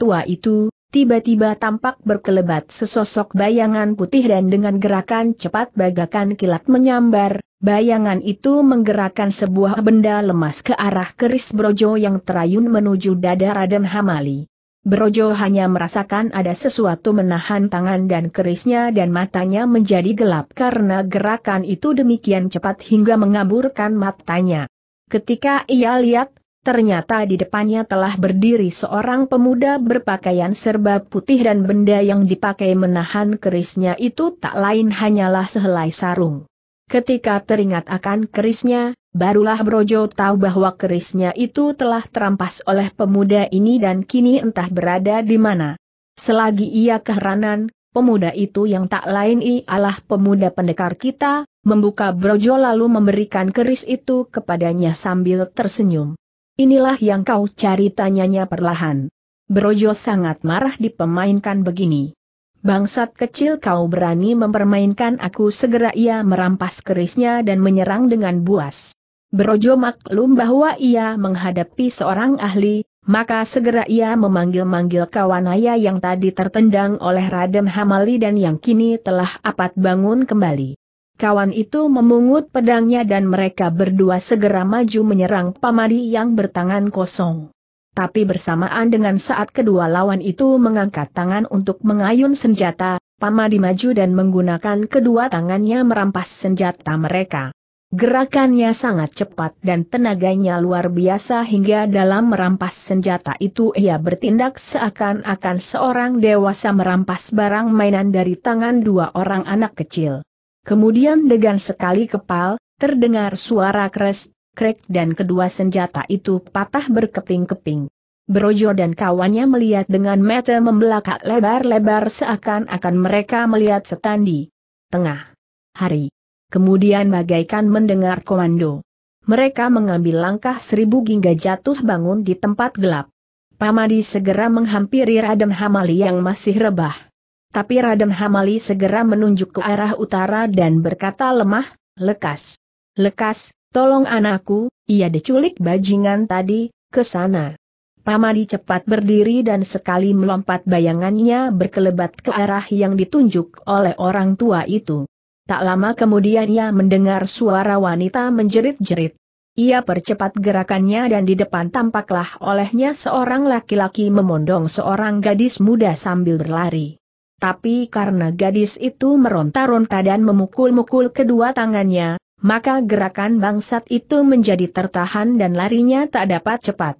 tua itu, tiba-tiba tampak berkelebat sesosok bayangan putih dan dengan gerakan cepat bagakan kilat menyambar, bayangan itu menggerakkan sebuah benda lemas ke arah keris Brojo yang terayun menuju dada Raden Hamali. Brojo hanya merasakan ada sesuatu menahan tangan dan kerisnya dan matanya menjadi gelap karena gerakan itu demikian cepat hingga mengaburkan matanya. Ketika ia lihat, ternyata di depannya telah berdiri seorang pemuda berpakaian serba putih dan benda yang dipakai menahan kerisnya itu tak lain hanyalah sehelai sarung. Ketika teringat akan kerisnya, barulah Brojo tahu bahwa kerisnya itu telah terampas oleh pemuda ini dan kini entah berada di mana. Selagi ia keheranan, pemuda itu yang tak lain ialah pemuda pendekar kita, membuka Brojo lalu memberikan keris itu kepadanya sambil tersenyum. Inilah yang kau cari tanyanya perlahan. Brojo sangat marah dipemainkan begini. Bangsat kecil kau berani mempermainkan aku segera ia merampas kerisnya dan menyerang dengan buas. Brojo maklum bahwa ia menghadapi seorang ahli, maka segera ia memanggil-manggil kawanaya yang tadi tertendang oleh Raden Hamali dan yang kini telah apat bangun kembali. Kawan itu memungut pedangnya dan mereka berdua segera maju menyerang pamadi yang bertangan kosong. Tapi bersamaan dengan saat kedua lawan itu mengangkat tangan untuk mengayun senjata, pamadi maju dan menggunakan kedua tangannya merampas senjata mereka. Gerakannya sangat cepat dan tenaganya luar biasa hingga dalam merampas senjata itu ia bertindak seakan-akan seorang dewasa merampas barang mainan dari tangan dua orang anak kecil. Kemudian dengan sekali kepal, terdengar suara kres, krek dan kedua senjata itu patah berkeping-keping. Brojo dan kawannya melihat dengan mata membelakak lebar-lebar seakan-akan mereka melihat setan di Tengah. Hari. Kemudian bagaikan mendengar komando. Mereka mengambil langkah seribu hingga jatuh bangun di tempat gelap. Pamadi segera menghampiri Raden Hamali yang masih rebah. Tapi Raden Hamali segera menunjuk ke arah utara dan berkata lemah, lekas. Lekas, tolong anakku, ia diculik bajingan tadi, ke sana. Pamali cepat berdiri dan sekali melompat bayangannya berkelebat ke arah yang ditunjuk oleh orang tua itu. Tak lama kemudian ia mendengar suara wanita menjerit-jerit. Ia percepat gerakannya dan di depan tampaklah olehnya seorang laki-laki memondong seorang gadis muda sambil berlari tapi karena gadis itu meronta-ronta dan memukul-mukul kedua tangannya, maka gerakan bangsat itu menjadi tertahan dan larinya tak dapat cepat.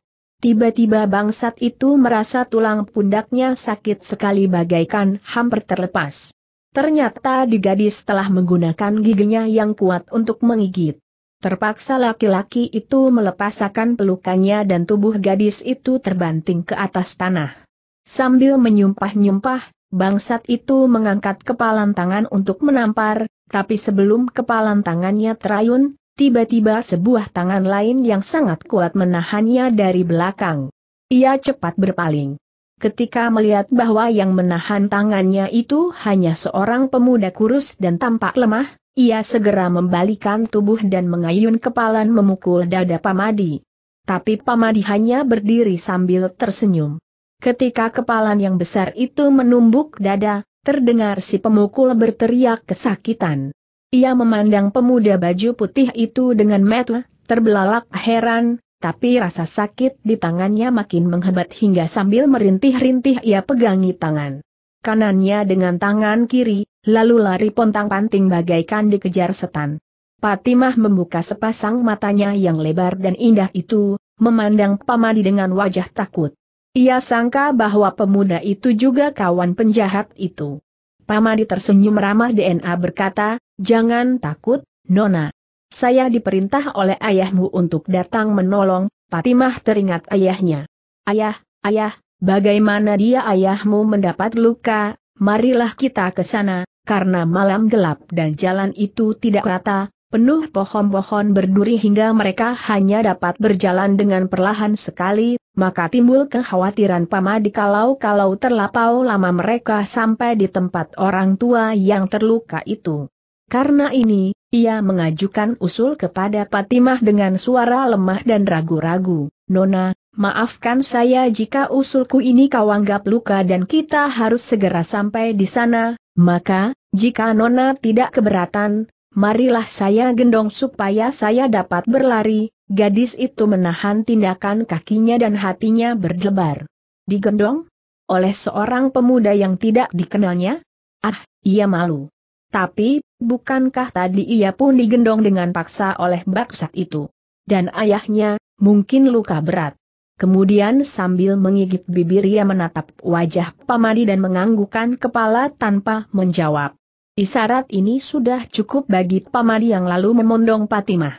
Tiba-tiba bangsat itu merasa tulang pundaknya sakit sekali bagaikan hampir terlepas. Ternyata di gadis telah menggunakan giginya yang kuat untuk menggigit. Terpaksa laki-laki itu melepaskan pelukannya dan tubuh gadis itu terbanting ke atas tanah. Sambil menyumpah-nyumpah, bangsat itu mengangkat kepalan tangan untuk menampar, tapi sebelum kepalan tangannya terayun, tiba-tiba sebuah tangan lain yang sangat kuat menahannya dari belakang. Ia cepat berpaling. Ketika melihat bahwa yang menahan tangannya itu hanya seorang pemuda kurus dan tampak lemah, ia segera membalikan tubuh dan mengayun kepalan memukul dada Pamadi. Tapi Pamadi hanya berdiri sambil tersenyum. Ketika kepalan yang besar itu menumbuk dada, terdengar si pemukul berteriak kesakitan. Ia memandang pemuda baju putih itu dengan mata terbelalak heran, tapi rasa sakit di tangannya makin menghebat hingga sambil merintih-rintih ia pegangi tangan kanannya dengan tangan kiri, lalu lari pontang-panting bagaikan dikejar setan. Fatimah membuka sepasang matanya yang lebar dan indah itu, memandang Pamadi dengan wajah takut. Ia sangka bahwa pemuda itu juga kawan penjahat itu. Pamadi tersenyum ramah DNA berkata, jangan takut, Nona. Saya diperintah oleh ayahmu untuk datang menolong, Fatimah teringat ayahnya. Ayah, ayah, bagaimana dia ayahmu mendapat luka, marilah kita ke sana, karena malam gelap dan jalan itu tidak rata, penuh pohon-pohon berduri hingga mereka hanya dapat berjalan dengan perlahan sekali, maka timbul kekhawatiran pamadi kalau-kalau terlapau lama mereka sampai di tempat orang tua yang terluka itu. Karena ini, ia mengajukan usul kepada Fatimah dengan suara lemah dan ragu-ragu, Nona, maafkan saya jika usulku ini kau anggap luka dan kita harus segera sampai di sana, maka, jika Nona tidak keberatan, marilah saya gendong supaya saya dapat berlari, gadis itu menahan tindakan kakinya dan hatinya berdebar. Digendong? Oleh seorang pemuda yang tidak dikenalnya? Ah, ia malu. Tapi, bukankah tadi ia pun digendong dengan paksa oleh baksat itu? Dan ayahnya, mungkin luka berat. Kemudian sambil mengigit bibir ia menatap wajah Pamadi dan menganggukan kepala tanpa menjawab. Isarat ini sudah cukup bagi pamadi yang lalu memondong Fatimah.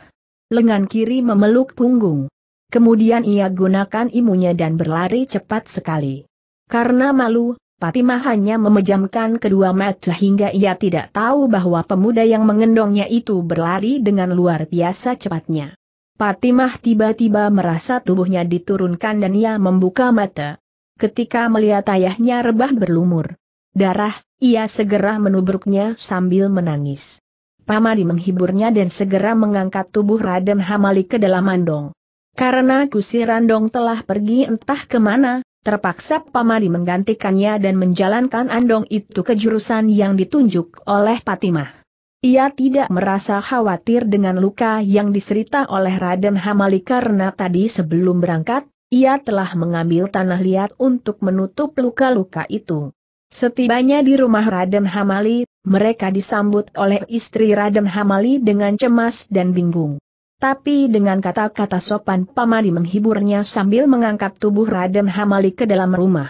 Lengan kiri memeluk punggung. Kemudian ia gunakan imunya dan berlari cepat sekali. Karena malu, Fatimah hanya memejamkan kedua mata hingga ia tidak tahu bahwa pemuda yang mengendongnya itu berlari dengan luar biasa cepatnya. Fatimah tiba-tiba merasa tubuhnya diturunkan dan ia membuka mata. Ketika melihat ayahnya rebah berlumur darah, ia segera menubruknya sambil menangis. Pamadi menghiburnya dan segera mengangkat tubuh Raden Hamali ke dalam andong. Karena kusir Randong telah pergi entah kemana, terpaksa Pamadi menggantikannya dan menjalankan andong itu ke jurusan yang ditunjuk oleh Patimah. Ia tidak merasa khawatir dengan luka yang diserita oleh Raden Hamali karena tadi sebelum berangkat, ia telah mengambil tanah liat untuk menutup luka-luka itu. Setibanya di rumah Raden Hamali, mereka disambut oleh istri Raden Hamali dengan cemas dan bingung. Tapi dengan kata-kata sopan Pamadi menghiburnya sambil mengangkat tubuh Raden Hamali ke dalam rumah.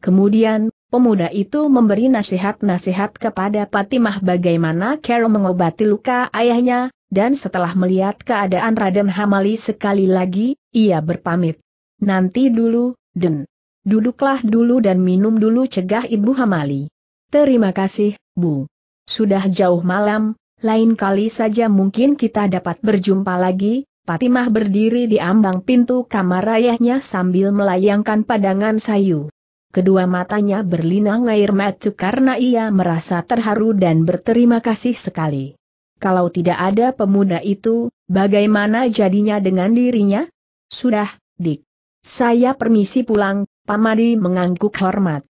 Kemudian, pemuda itu memberi nasihat-nasihat kepada Fatimah bagaimana Carol mengobati luka ayahnya, dan setelah melihat keadaan Raden Hamali sekali lagi, ia berpamit. Nanti dulu, Den. Duduklah dulu dan minum dulu cegah Ibu Hamali. Terima kasih, Bu. Sudah jauh malam, lain kali saja mungkin kita dapat berjumpa lagi, Fatimah berdiri di ambang pintu kamar ayahnya sambil melayangkan padangan sayu. Kedua matanya berlinang air mata karena ia merasa terharu dan berterima kasih sekali. Kalau tidak ada pemuda itu, bagaimana jadinya dengan dirinya? Sudah, Dik. Saya permisi pulang, Pamadi mengangguk hormat.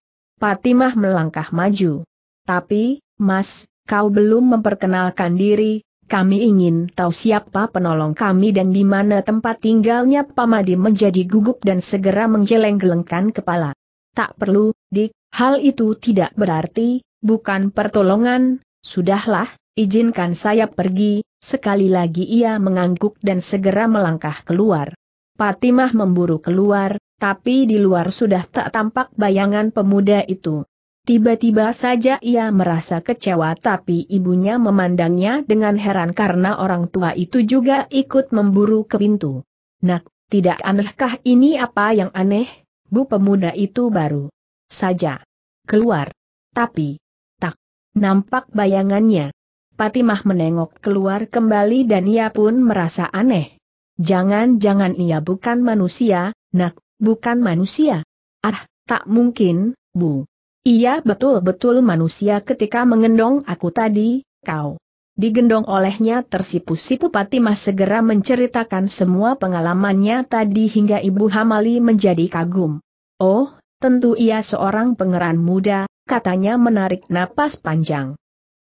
Patimah melangkah maju. Tapi, Mas, kau belum memperkenalkan diri, kami ingin tahu siapa penolong kami dan di mana tempat tinggalnya Pamadi menjadi gugup dan segera menggeleng-gelengkan kepala. Tak perlu, dik, hal itu tidak berarti, bukan pertolongan, sudahlah, izinkan saya pergi, sekali lagi ia mengangguk dan segera melangkah keluar. Patimah memburu keluar, tapi di luar sudah tak tampak bayangan pemuda itu. Tiba-tiba saja ia merasa kecewa tapi ibunya memandangnya dengan heran karena orang tua itu juga ikut memburu ke pintu. Nak, tidak anehkah ini apa yang aneh? Bu pemuda itu baru saja keluar. Tapi, tak nampak bayangannya. Patimah menengok keluar kembali dan ia pun merasa aneh. Jangan-jangan ia bukan manusia, nak, Bukan manusia. Ah, tak mungkin, Bu. Iya betul-betul manusia ketika mengendong aku tadi, kau. Digendong olehnya tersipu-sipu Fatimah segera menceritakan semua pengalamannya tadi hingga Ibu Hamali menjadi kagum. Oh, tentu ia seorang pengeran muda, katanya menarik napas panjang.